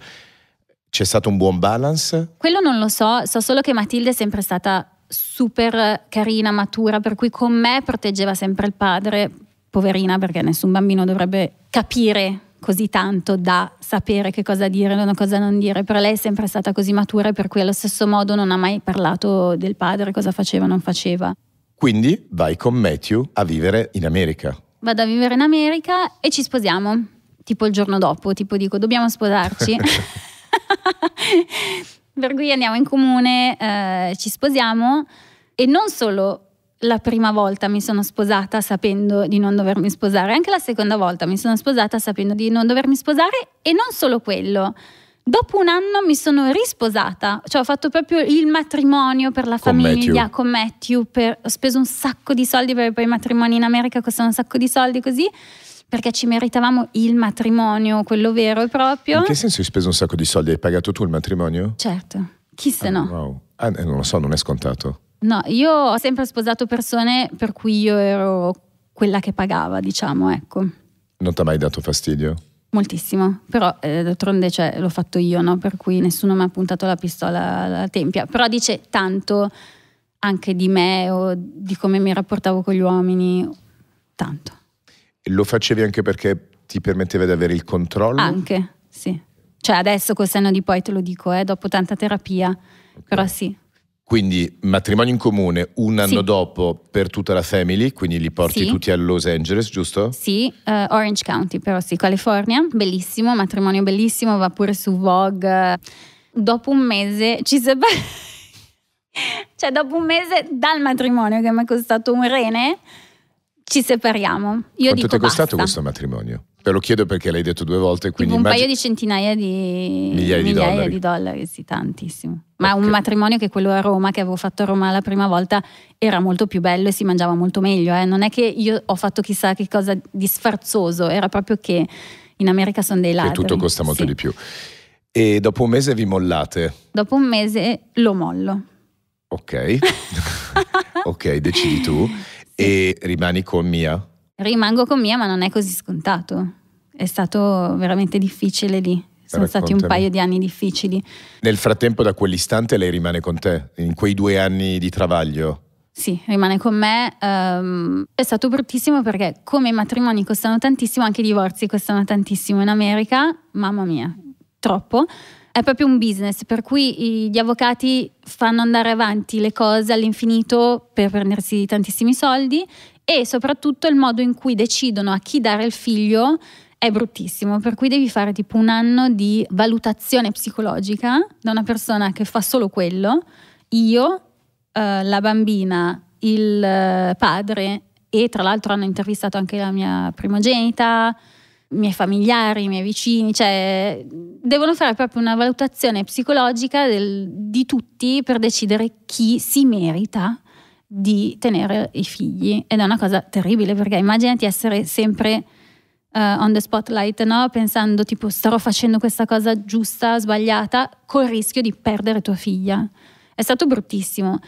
c'è stato un buon balance? Quello non lo so, so solo che Matilde è sempre stata super carina, matura, per cui con me proteggeva sempre il padre, poverina, perché nessun bambino dovrebbe capire così tanto da sapere che cosa dire e cosa non dire, però lei è sempre stata così matura per cui allo stesso modo non ha mai parlato del padre, cosa faceva o non faceva. Quindi vai con Matthew a vivere in America. Vado a vivere in America e ci sposiamo. Tipo il giorno dopo, tipo dico dobbiamo sposarci. per cui andiamo in comune, eh, ci sposiamo e non solo la prima volta mi sono sposata sapendo di non dovermi sposare, anche la seconda volta mi sono sposata sapendo di non dovermi sposare e non solo quello. Dopo un anno mi sono risposata, cioè ho fatto proprio il matrimonio per la con famiglia Matthew. con Matthew, per, ho speso un sacco di soldi perché poi i matrimoni in America costano un sacco di soldi così perché ci meritavamo il matrimonio, quello vero e proprio. In che senso hai speso un sacco di soldi? Hai pagato tu il matrimonio? Certo, chi se ah, no. Wow. Ah, eh, non lo so, non è scontato. No, io ho sempre sposato persone per cui io ero quella che pagava, diciamo, ecco. Non ti ha mai dato fastidio? Moltissimo, però eh, d'altronde cioè, l'ho fatto io, no? per cui nessuno mi ha puntato la pistola alla tempia, però dice tanto anche di me o di come mi rapportavo con gli uomini, tanto. Lo facevi anche perché ti permetteva di avere il controllo? Anche, sì. Cioè adesso col senno di poi te lo dico, eh, dopo tanta terapia, okay. però sì. Quindi matrimonio in comune un anno sì. dopo per tutta la family, quindi li porti sì. tutti a Los Angeles, giusto? Sì, uh, Orange County però sì, California, bellissimo, matrimonio bellissimo, va pure su Vogue. Dopo un mese ci separano. cioè dopo un mese dal matrimonio che mi è costato un rene, ci separiamo. Io Quanto ti è costato basta. questo matrimonio? Te lo chiedo perché l'hai detto due volte. Quindi tipo un immagin- paio di centinaia di migliaia, di, migliaia dollari. di dollari, sì, tantissimo. Ma okay. un matrimonio che quello a Roma, che avevo fatto a Roma la prima volta, era molto più bello e si mangiava molto meglio. Eh. Non è che io ho fatto chissà che cosa di sfarzoso, era proprio che in America sono dei ladri. Che tutto costa molto sì. di più. E dopo un mese vi mollate? Dopo un mese lo mollo. Ok, ok, decidi tu. Sì. E rimani con Mia? rimango con Mia, ma non è così scontato. È stato veramente difficile lì. Sono Raccontami. stati un paio di anni difficili. Nel frattempo, da quell'istante lei rimane con te, in quei due anni di travaglio. Sì, rimane con me. Um, è stato bruttissimo perché come i matrimoni costano tantissimo, anche i divorzi costano tantissimo in America. Mamma mia, troppo. È proprio un business, per cui gli avvocati fanno andare avanti le cose all'infinito per prendersi tantissimi soldi e soprattutto il modo in cui decidono a chi dare il figlio è bruttissimo, per cui devi fare tipo un anno di valutazione psicologica da una persona che fa solo quello, io, eh, la bambina, il eh, padre e tra l'altro hanno intervistato anche la mia primogenita, i miei familiari, i miei vicini, cioè devono fare proprio una valutazione psicologica del, di tutti per decidere chi si merita di tenere i figli ed è una cosa terribile perché immaginati essere sempre uh, on the spotlight, no? pensando tipo starò facendo questa cosa giusta, sbagliata, col rischio di perdere tua figlia. È stato bruttissimo.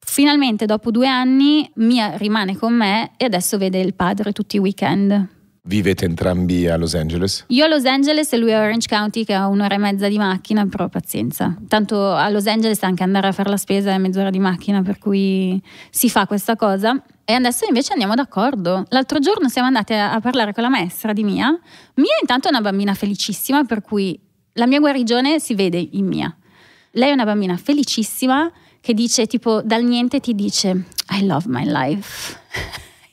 Finalmente dopo due anni Mia rimane con me e adesso vede il padre tutti i weekend Vivete entrambi a Los Angeles? Io a Los Angeles e lui a Orange County che ha un'ora e mezza di macchina, però pazienza. Tanto a Los Angeles anche andare a fare la spesa è mezz'ora di macchina, per cui si fa questa cosa. E adesso invece andiamo d'accordo. L'altro giorno siamo andate a parlare con la maestra di Mia. Mia intanto è una bambina felicissima, per cui la mia guarigione si vede in Mia. Lei è una bambina felicissima che dice tipo dal niente ti dice I love my life.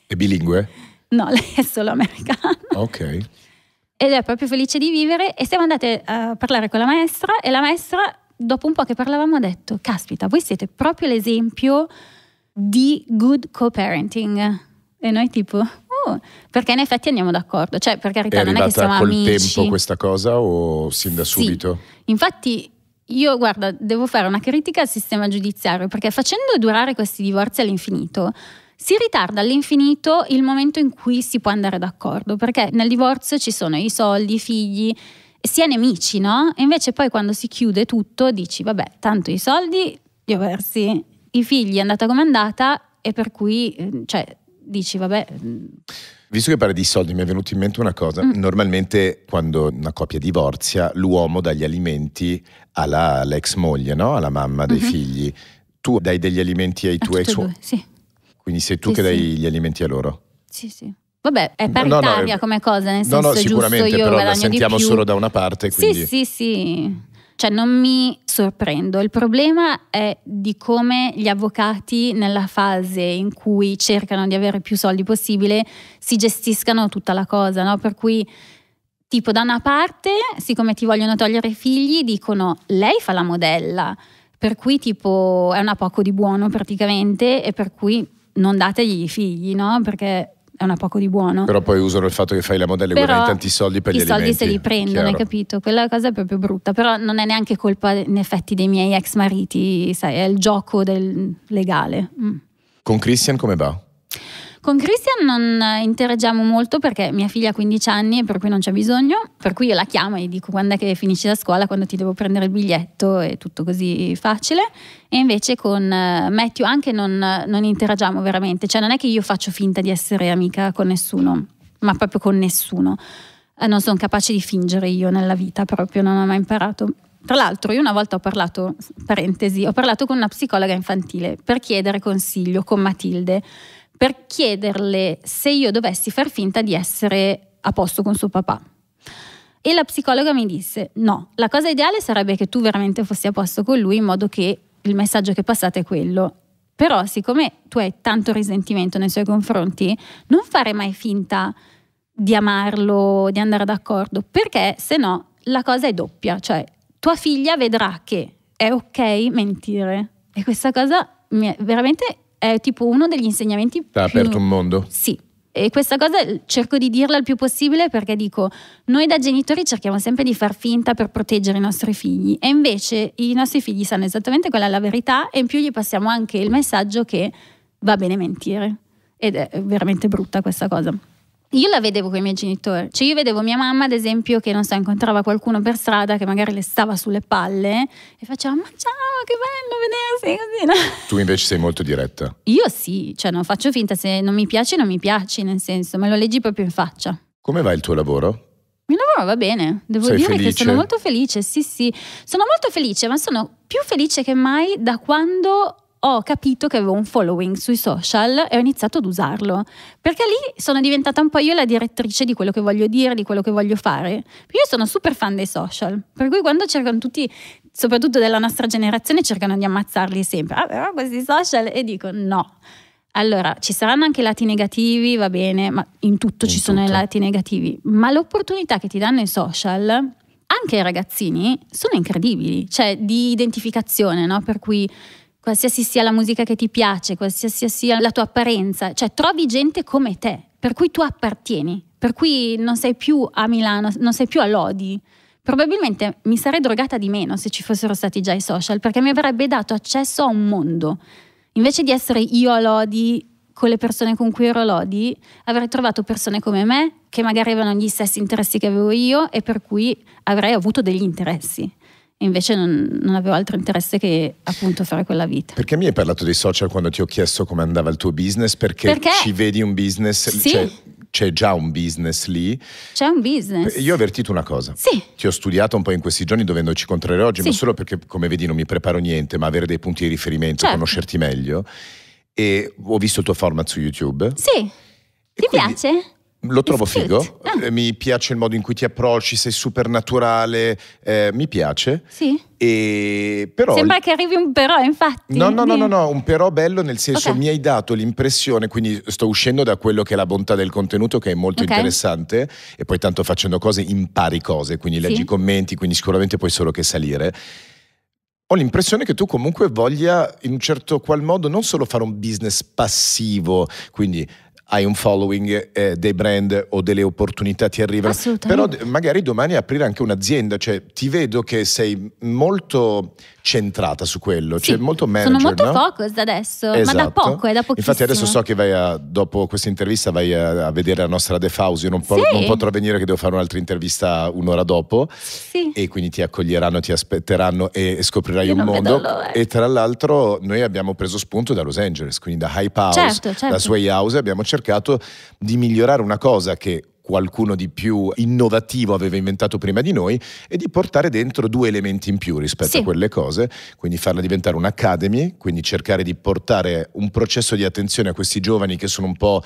È bilingue? No, lei è solo americana. Ok. Ed è proprio felice di vivere e siamo andate a parlare con la maestra e la maestra, dopo un po' che parlavamo, ha detto, caspita, voi siete proprio l'esempio di good co-parenting. E noi tipo, oh, perché in effetti andiamo d'accordo, cioè per carità è non è che siamo col amici. col tempo questa cosa o sin da subito? Sì. Infatti io guarda, devo fare una critica al sistema giudiziario perché facendo durare questi divorzi all'infinito si ritarda all'infinito il momento in cui si può andare d'accordo, perché nel divorzio ci sono i soldi, i figli, si è nemici, no? E invece poi quando si chiude tutto dici, vabbè, tanto i soldi li ho persi, i figli è andata come è andata e per cui, ehm, cioè, dici, vabbè... Mm". Visto che parli di soldi, mi è venuta in mente una cosa. Mm. Normalmente quando una coppia divorzia, l'uomo dà gli alimenti alla, all'ex moglie, no? alla mamma dei mm-hmm. figli. Tu dai degli alimenti ai tuoi suoi... uomini? Sì. Quindi sei tu sì, che dai sì. gli alimenti a loro? Sì, sì. Vabbè, è paritaria no, no, eh, come cosa, nel senso no, no, sicuramente, giusto io però la sentiamo solo da una parte, quindi... Sì, sì, sì. Cioè non mi sorprendo, il problema è di come gli avvocati nella fase in cui cercano di avere più soldi possibile si gestiscano tutta la cosa, no? Per cui tipo da una parte, siccome ti vogliono togliere i figli, dicono lei fa la modella, per cui tipo è una poco di buono praticamente e per cui non dategli i figli, no? Perché è una poco di buono. Però poi usano il fatto che fai la modella e guadagni tanti soldi per gli soldi alimenti. I soldi se li prendono, chiaro. hai capito? Quella cosa è proprio brutta. Però non è neanche colpa, in effetti, dei miei ex mariti, sai, è il gioco del legale. Mm. Con Christian come va? Con Christian non interagiamo molto perché mia figlia ha 15 anni e per cui non c'è bisogno, per cui io la chiamo e gli dico quando è che finisci la scuola, quando ti devo prendere il biglietto e tutto così facile. E invece con eh, Matthew anche non, non interagiamo veramente, cioè non è che io faccio finta di essere amica con nessuno, ma proprio con nessuno. Eh, non sono capace di fingere io nella vita, proprio non ho mai imparato. Tra l'altro, io una volta ho parlato, parentesi, ho parlato con una psicologa infantile per chiedere consiglio con Matilde, per chiederle se io dovessi far finta di essere a posto con suo papà. E la psicologa mi disse: No, la cosa ideale sarebbe che tu veramente fossi a posto con lui, in modo che il messaggio che passate è quello. Però, siccome tu hai tanto risentimento nei suoi confronti, non fare mai finta di amarlo, di andare d'accordo, perché se no la cosa è doppia, cioè tua figlia vedrà che è ok mentire. E questa cosa mi è veramente è tipo uno degli insegnamenti T'ha più... aperto un mondo? Sì. E questa cosa cerco di dirla il più possibile perché dico, noi da genitori cerchiamo sempre di far finta per proteggere i nostri figli e invece i nostri figli sanno esattamente qual è la verità e in più gli passiamo anche il messaggio che va bene mentire ed è veramente brutta questa cosa io la vedevo con i miei genitori, cioè io vedevo mia mamma ad esempio che non so incontrava qualcuno per strada che magari le stava sulle palle e faceva ma ciao che bello vedersi così no? Tu invece sei molto diretta Io sì, cioè non faccio finta se non mi piaci non mi piaci nel senso me lo leggi proprio in faccia Come va il tuo lavoro? Il mio lavoro va bene, devo Sei dire felice? che sono molto felice, sì sì, sono molto felice, ma sono più felice che mai da quando ho capito che avevo un following sui social e ho iniziato ad usarlo. Perché lì sono diventata un po' io la direttrice di quello che voglio dire, di quello che voglio fare. Io sono super fan dei social, per cui quando cercano tutti, soprattutto della nostra generazione, cercano di ammazzarli sempre. Ah, però questi social e dico no. Allora, ci saranno anche lati negativi, va bene, ma in tutto in ci tutto. sono i lati negativi, ma l'opportunità che ti danno i social anche ai ragazzini sono incredibili, cioè di identificazione, no? Per cui qualsiasi sia la musica che ti piace, qualsiasi sia la tua apparenza, cioè trovi gente come te, per cui tu appartieni, per cui non sei più a Milano, non sei più a Lodi. Probabilmente mi sarei drogata di meno se ci fossero stati già i social, perché mi avrebbe dato accesso a un mondo. Invece di essere io a Lodi con le persone con cui ero a Lodi, avrei trovato persone come me, che magari avevano gli stessi interessi che avevo io e per cui avrei avuto degli interessi invece non, non, avevo altro interesse che appunto fare quella vita. Perché mi hai parlato dei social quando ti ho chiesto come andava il tuo business? Perché, Perché ci vedi un business? Sì. Cioè, c'è già un business lì. C'è un business. Io ho avvertito una cosa. Sì. Ti ho studiato un po' in questi giorni dovendoci incontrare oggi, sì. ma solo perché, come vedi, non mi preparo niente, ma avere dei punti di riferimento, certo. conoscerti meglio. E ho visto il tuo format su YouTube. Sì. E Ti quindi, piace? Lo trovo figo, ah. eh. mi piace il modo in cui ti approcci, sei super naturale, eh, mi piace. Sì. E però... Sembra che arrivi un però, infatti. No, no, no, no, no, un però bello nel senso okay. mi hai dato l'impressione, quindi sto uscendo da quello che è la bontà del contenuto che è molto okay. interessante e poi tanto facendo cose impari cose, quindi leggi i commenti, quindi sicuramente puoi solo che salire. Ho l'impressione che tu comunque voglia in un certo qual modo non solo fare un business passivo, quindi hai un following eh, dei brand o delle opportunità ti arrivano. Però magari domani aprire anche un'azienda, cioè ti vedo che sei molto centrata su quello, cioè sì. cioè molto manager, Sono molto no? focus adesso, esatto. ma da esatto. poco, è da pochissimo. Infatti adesso so che vai a, dopo questa intervista vai a, a vedere la nostra The Fausi, non, sì. non potrò venire che devo fare un'altra intervista un'ora dopo sì. e quindi ti accoglieranno, ti aspetteranno e scoprirai Io un mondo. E tra l'altro noi abbiamo preso spunto da Los Angeles, quindi da Hype House, certo, certo. da Sway House abbiamo cercato cercato di migliorare una cosa che qualcuno di più innovativo aveva inventato prima di noi e di portare dentro due elementi in più rispetto sì. a quelle cose, quindi farla diventare un'academy, quindi cercare di portare un processo di attenzione a questi giovani che sono un po'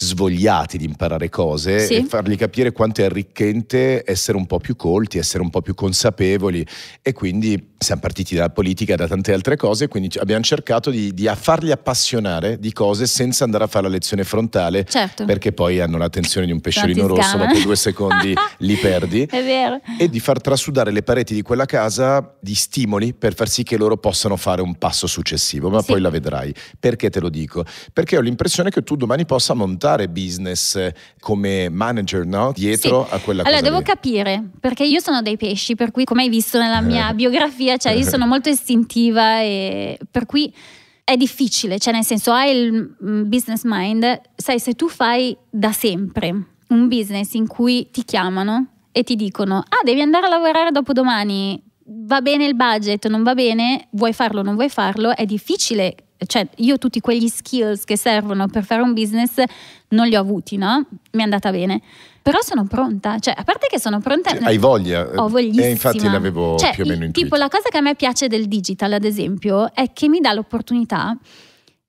svogliati di imparare cose sì. e fargli capire quanto è arricchente essere un po' più colti, essere un po' più consapevoli e quindi siamo partiti dalla politica e da tante altre cose, quindi abbiamo cercato di, di farli appassionare di cose senza andare a fare la lezione frontale certo. perché poi hanno l'attenzione di un pesciolino rosso, dopo due secondi li perdi è vero. e di far trasudare le pareti di quella casa di stimoli per far sì che loro possano fare un passo successivo, ma sì. poi la vedrai. Perché te lo dico? Perché ho l'impressione che tu domani possa montare portare business eh, come manager no? dietro sì. a quella allora, devo lì. capire, perché io sono dei pesci, per cui come hai visto nella mia eh. biografia, cioè io sono molto istintiva e per cui è difficile, cioè nel senso hai il mm, business mind, sai se tu fai da sempre un business in cui ti chiamano e ti dicono ah devi andare a lavorare dopo domani, va bene il budget, non va bene, vuoi farlo, non vuoi farlo, è difficile cioè io tutti quegli skills che servono per fare un business non li ho avuti, no? Mi è andata bene. Però sono pronta, cioè a parte che sono pronta... Cioè, hai voglia? Ho eh, voglia. E eh, infatti l'avevo cioè, più o meno intuito. Tipo la cosa che a me piace del digital, ad esempio, è che mi dà l'opportunità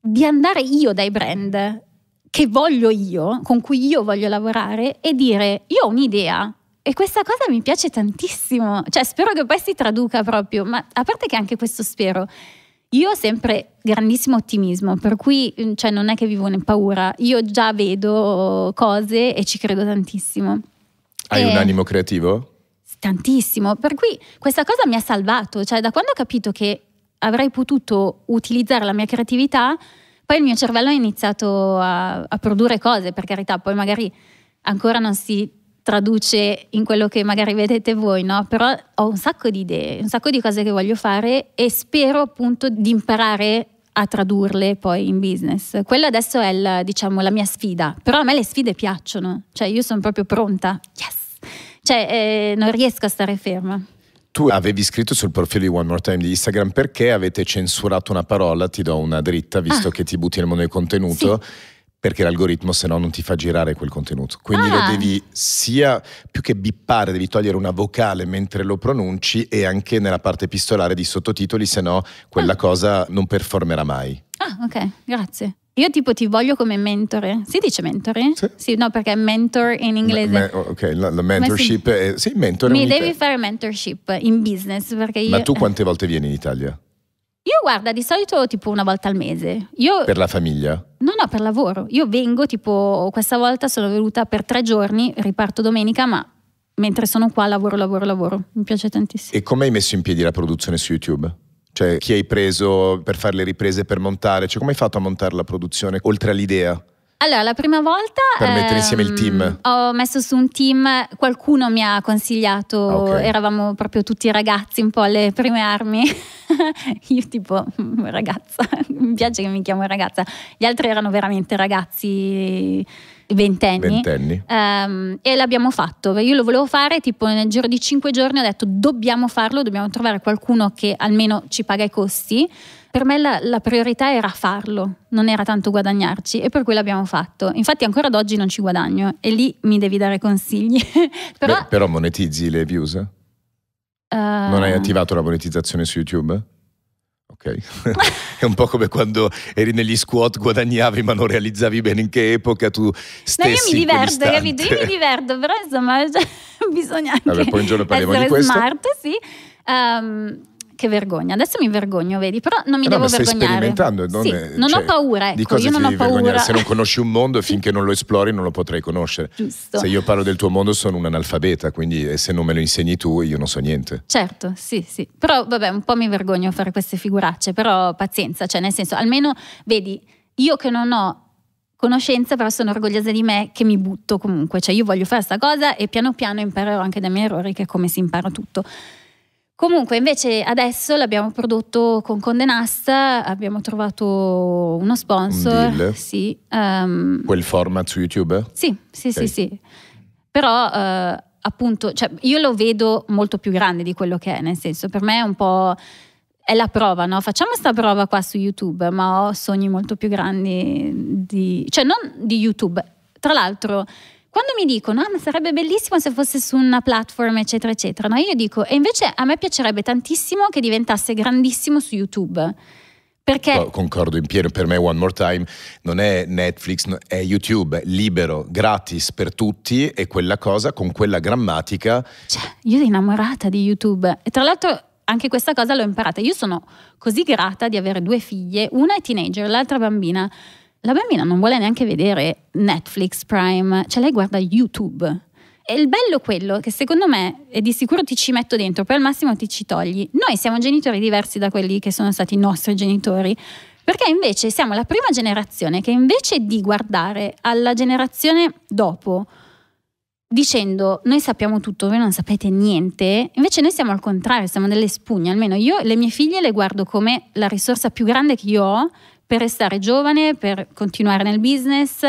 di andare io dai brand che voglio io, con cui io voglio lavorare e dire io ho un'idea, e questa cosa mi piace tantissimo, cioè spero che poi si traduca proprio, ma a parte che anche questo spero, io ho sempre grandissimo ottimismo, per cui mm, cioè, non è che vivo in paura, io già vedo cose e ci credo tantissimo. Hai e... un ehm, animo creativo? Tantissimo, per cui questa cosa mi ha salvato, cioè da quando ho capito che avrei potuto utilizzare la mia creatività, poi il mio cervello ha iniziato a, a produrre cose, per carità, poi magari ancora non si traduce in quello che magari vedete voi, no? Però ho un sacco di idee, un sacco di cose che voglio fare e spero appunto di imparare a tradurle poi in business. Quella adesso è la, diciamo, la mia sfida, però a me le sfide piacciono, cioè io sono proprio pronta, yes! Cioè eh, non riesco a stare ferma. Tu avevi scritto sul profilo di One More Time di Instagram perché avete censurato una parola, ti do una dritta visto ah. che ti butti nel mondo del contenuto. Sì perché l'algoritmo se no non ti fa girare quel contenuto. Quindi ah. lo devi sia più che bippare, devi togliere una vocale mentre lo pronunci e anche nella parte epistolare di sottotitoli, se no quella ah. cosa non performerà mai. Ah, ok, grazie. Io tipo ti voglio come mentore. Si dice mentore? Sì, sì no, perché mentor in inglese. Me, me, oh, ok, la, la mentorship si, è, sì, mentore. Mi devi idea. fare mentorship in business perché io... Ma tu quante volte vieni in Italia? Io guarda, di solito tipo una volta al mese. Io, per la famiglia? No, no, per lavoro. Io vengo tipo, questa volta sono venuta per tre giorni, riparto domenica, ma mentre sono qua lavoro, lavoro, lavoro. Mi piace tantissimo. E come hai messo in piedi la produzione su YouTube? Cioè, chi hai preso per fare le riprese, per montare? Cioè, come hai fatto a montare la produzione, oltre all'idea? Allora, la prima volta... Per ehm, mettere insieme il team. Ehm, ho messo su un team, qualcuno mi ha consigliato, ah, okay. eravamo proprio tutti ragazzi un po' alle prime armi. Io tipo, mm, ragazza, mi piace che mi chiamo ragazza. Gli altri erano veramente ragazzi ventenni. ventenni. Um, e l'abbiamo fatto. Io lo volevo fare tipo nel giro di cinque giorni ho detto dobbiamo farlo, dobbiamo trovare qualcuno che almeno ci paga i costi. Per me la, la, priorità era farlo, non era tanto guadagnarci e per cui l'abbiamo fatto. Infatti ancora ad oggi non ci guadagno e lì mi devi dare consigli. però, Beh, però, monetizzi le views? Uh... Non hai attivato la monetizzazione su YouTube? ok? è un po' come quando eri negli squat, guadagnavi ma non realizzavi bene in che epoca tu stessi. No, io mi diverto, capito? Io mi diverto, però insomma cioè, bisogna anche Vabbè, poi un giorno parliamo di questo. smart, sì. Um, che vergogna. Adesso mi vergogno, vedi, però non mi eh devo no, ma vergognare. Stai sperimentando, non, sì, è, non cioè, ecco, ho paura. Ecco, di cosa io non ho paura. Se non conosci un mondo, finché non lo esplori, non lo potrai conoscere. Giusto. Se io parlo del tuo mondo, sono un analfabeta, quindi se non me lo insegni tu, io non so niente. Certo, sì, sì. Però vabbè, un po' mi vergogno a fare queste figuracce, però pazienza, cioè nel senso, almeno vedi, io che non ho conoscenza, però sono orgogliosa di me che mi butto comunque, cioè io voglio fare questa cosa e piano piano imparerò anche dai miei errori che è come si impara tutto. Comunque invece adesso l'abbiamo prodotto con Condenast, abbiamo trovato uno sponsor. Un sì, um, Quel format su YouTube? Sì, sì, okay. sì, sì. Però uh, appunto, cioè, io lo vedo molto più grande di quello che è, nel senso per me è un po' è la prova, no? Facciamo questa prova qua su YouTube, ma ho sogni molto più grandi di... cioè non di YouTube. Tra l'altro quando mi dicono, ah, ma sarebbe bellissimo se fosse su una platform, eccetera, eccetera, no? io dico, e invece a me piacerebbe tantissimo che diventasse grandissimo su YouTube. Perché... Concordo in pieno, per me One More Time non è Netflix, è YouTube, libero, gratis per tutti e quella cosa con quella grammatica. Cioè, io sono innamorata di YouTube e tra l'altro anche questa cosa l'ho imparata. Io sono così grata di avere due figlie, una è teenager, l'altra bambina, la bambina non vuole neanche vedere Netflix Prime, cioè lei guarda YouTube. E il bello quello che secondo me, e di sicuro ti ci metto dentro, poi al massimo ti ci togli, noi siamo genitori diversi da quelli che sono stati i nostri genitori, perché invece siamo la prima generazione che invece di guardare alla generazione dopo, dicendo noi sappiamo tutto, voi non sapete niente, invece noi siamo al contrario, siamo delle spugne, almeno io le mie figlie le guardo come la risorsa più grande che io ho per restare giovane, per continuare nel business,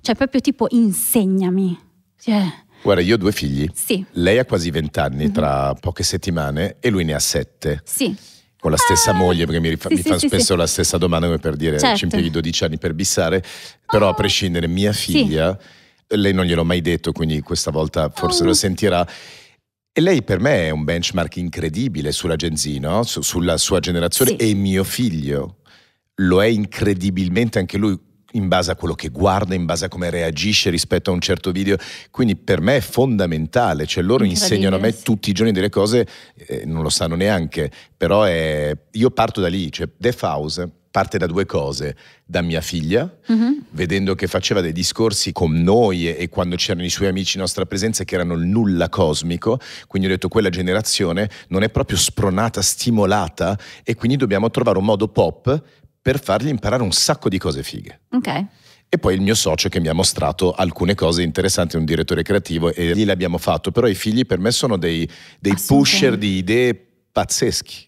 cioè proprio tipo insegnami. Cioè, Guarda, io ho due figli. Sì. Lei ha quasi vent'anni mm-hmm. tra poche settimane e lui ne ha sette. Sì. Con la stessa ah. moglie, perché mi, rifa- sì, mi sì, fanno sì, spesso la stessa domanda come per dire certo. ci impieghi 12 anni per bissare, però oh. a ah. prescindere mia figlia, lei non gliel'ho mai detto, quindi questa volta forse oh. lo ah. sentirà. E lei per me è un benchmark incredibile sulla Gen Z, no? Su- sulla sua generazione e mio figlio lo è incredibilmente anche lui in base a quello che guarda, in base a come reagisce rispetto a un certo video. Quindi per me è fondamentale, cioè loro insegnano a me tutti i giorni delle cose, eh, non lo sanno neanche, però è... io parto da lì, cioè The House parte da due cose, da mia figlia, mm-hmm. vedendo che faceva dei discorsi con noi e, e, quando c'erano i suoi amici in nostra presenza che erano il nulla cosmico, quindi ho detto quella generazione non è proprio spronata, stimolata e quindi dobbiamo trovare un modo pop per fargli imparare un sacco di cose fighe. Ok. E poi il mio socio che mi ha mostrato alcune cose interessanti, un direttore creativo, e lì le abbiamo fatto. Però i figli per me sono dei, dei pusher di idee pazzeschi.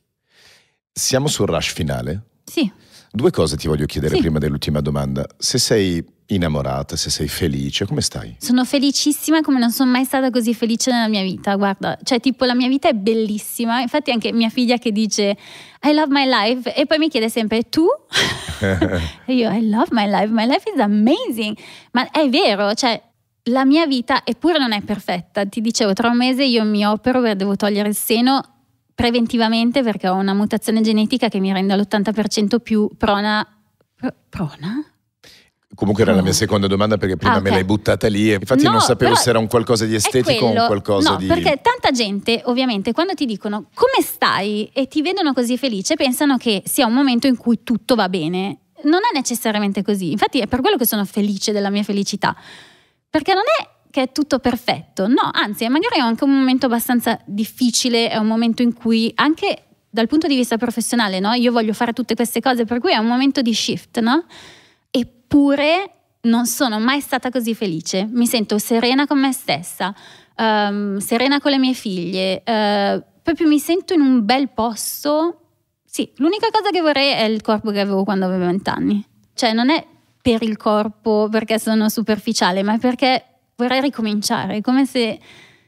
Siamo sul rush finale? Sì. Due cose ti voglio chiedere sì. prima dell'ultima domanda. Se sei innamorata, se sei felice, come stai? Sono felicissima come non sono mai stata così felice nella mia vita, guarda, cioè tipo la mia vita è bellissima, infatti anche mia figlia che dice I love my life e poi mi chiede sempre tu? e io I love my life, my life is amazing, ma è vero, cioè la mia vita eppure non è perfetta, ti dicevo tra un mese io mi opero perché devo togliere il seno preventivamente perché ho una mutazione genetica che mi rende all'80% più prona, pr- prona? Comunque era la mia mm. seconda domanda perché prima ah, okay. me l'hai buttata lì e infatti no, non sapevo se era un qualcosa di estetico o un qualcosa no, di... Perché tanta gente ovviamente quando ti dicono come stai e ti vedono così felice pensano che sia un momento in cui tutto va bene. Non è necessariamente così, infatti è per quello che sono felice della mia felicità, perché non è che è tutto perfetto, no, anzi magari è anche un momento abbastanza difficile, è un momento in cui anche dal punto di vista professionale, no? io voglio fare tutte queste cose, per cui è un momento di shift, no? eppure non sono mai stata così felice, mi sento serena con me stessa, um, serena con le mie figlie, uh, proprio mi sento in un bel posto. Sì, l'unica cosa che vorrei è il corpo che avevo quando avevo vent'anni. Cioè non è per il corpo perché sono superficiale, ma perché vorrei ricominciare, come se,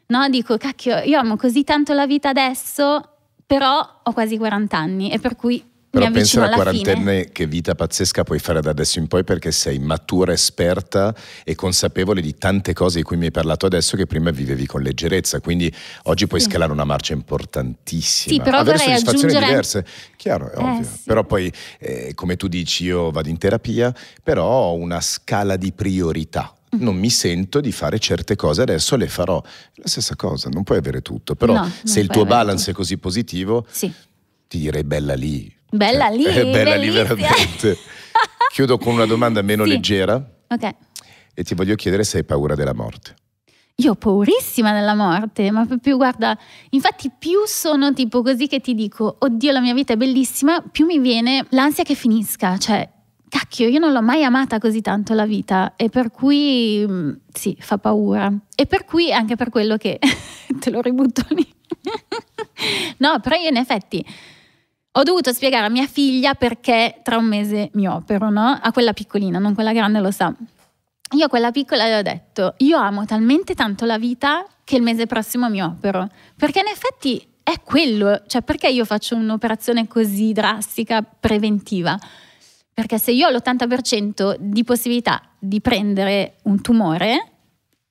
no, dico, cacchio, io amo così tanto la vita adesso, però ho quasi 40 anni e per cui però pensa alla, quarantenne fine. che vita pazzesca puoi fare da adesso in poi perché sei matura, esperta e consapevole di tante cose di cui mi hai parlato adesso che prima vivevi con leggerezza. Quindi oggi puoi sì. scalare una marcia importantissima. Sì, però Avere soddisfazioni aggiungere... diverse. Chiaro, è eh, Sì. Però poi, eh, come tu dici, io vado in terapia, però ho una scala di priorità mm. non mi sento di fare certe cose, adesso le farò. La stessa cosa, non puoi avere tutto, però no, se il tuo balance tutto. è così positivo... Sì ti bella lì. Bella cioè, lì, eh, bella lì veramente. Chiudo con una domanda meno sì. leggera. Ok. E ti voglio chiedere se hai paura della morte. Io ho paurissima della morte, ma più guarda, infatti più sono tipo così che ti dico, oddio la mia vita è bellissima, più mi viene l'ansia che finisca, cioè cacchio, io non l'ho mai amata così tanto la vita e per cui mm, sì, fa paura. E per cui anche per quello che te lo ributto lì. no, però io in effetti ho dovuto spiegare a mia figlia perché tra un mese mi opero, no? A quella piccolina, non quella grande lo sa. Io a quella piccola le ho detto, io amo talmente tanto la vita che il mese prossimo mi opero. Perché in effetti è quello, cioè perché io faccio un'operazione così drastica, preventiva? Perché se io ho l'80% di possibilità di prendere un tumore,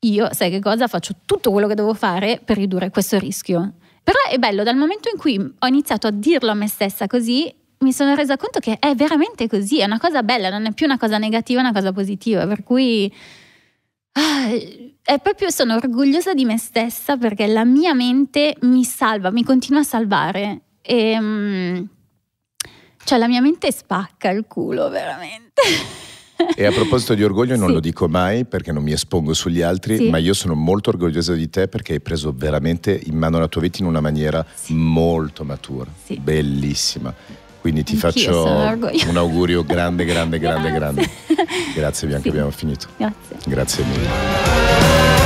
io, sai che cosa, faccio tutto quello che devo fare per ridurre questo rischio. Però è bello, dal momento in cui ho iniziato a dirlo a me stessa così, mi sono resa conto che è veramente così, è una cosa bella, non è più una cosa negativa, è una cosa positiva, per cui ah, è proprio sono orgogliosa di me stessa perché la mia mente mi salva, mi continua a salvare e ehm, cioè la mia mente spacca il culo veramente. E a proposito di orgoglio, non sì. lo dico mai perché non mi espongo sugli altri, sì. ma io sono molto orgogliosa di te perché hai preso veramente in mano la tua vita in una maniera sì. molto matura, bellissima. Quindi ti Anch'io faccio un augurio grande, grande, grande, grande. Grazie Bianca, abbiamo finito. Grazie. Grazie mille.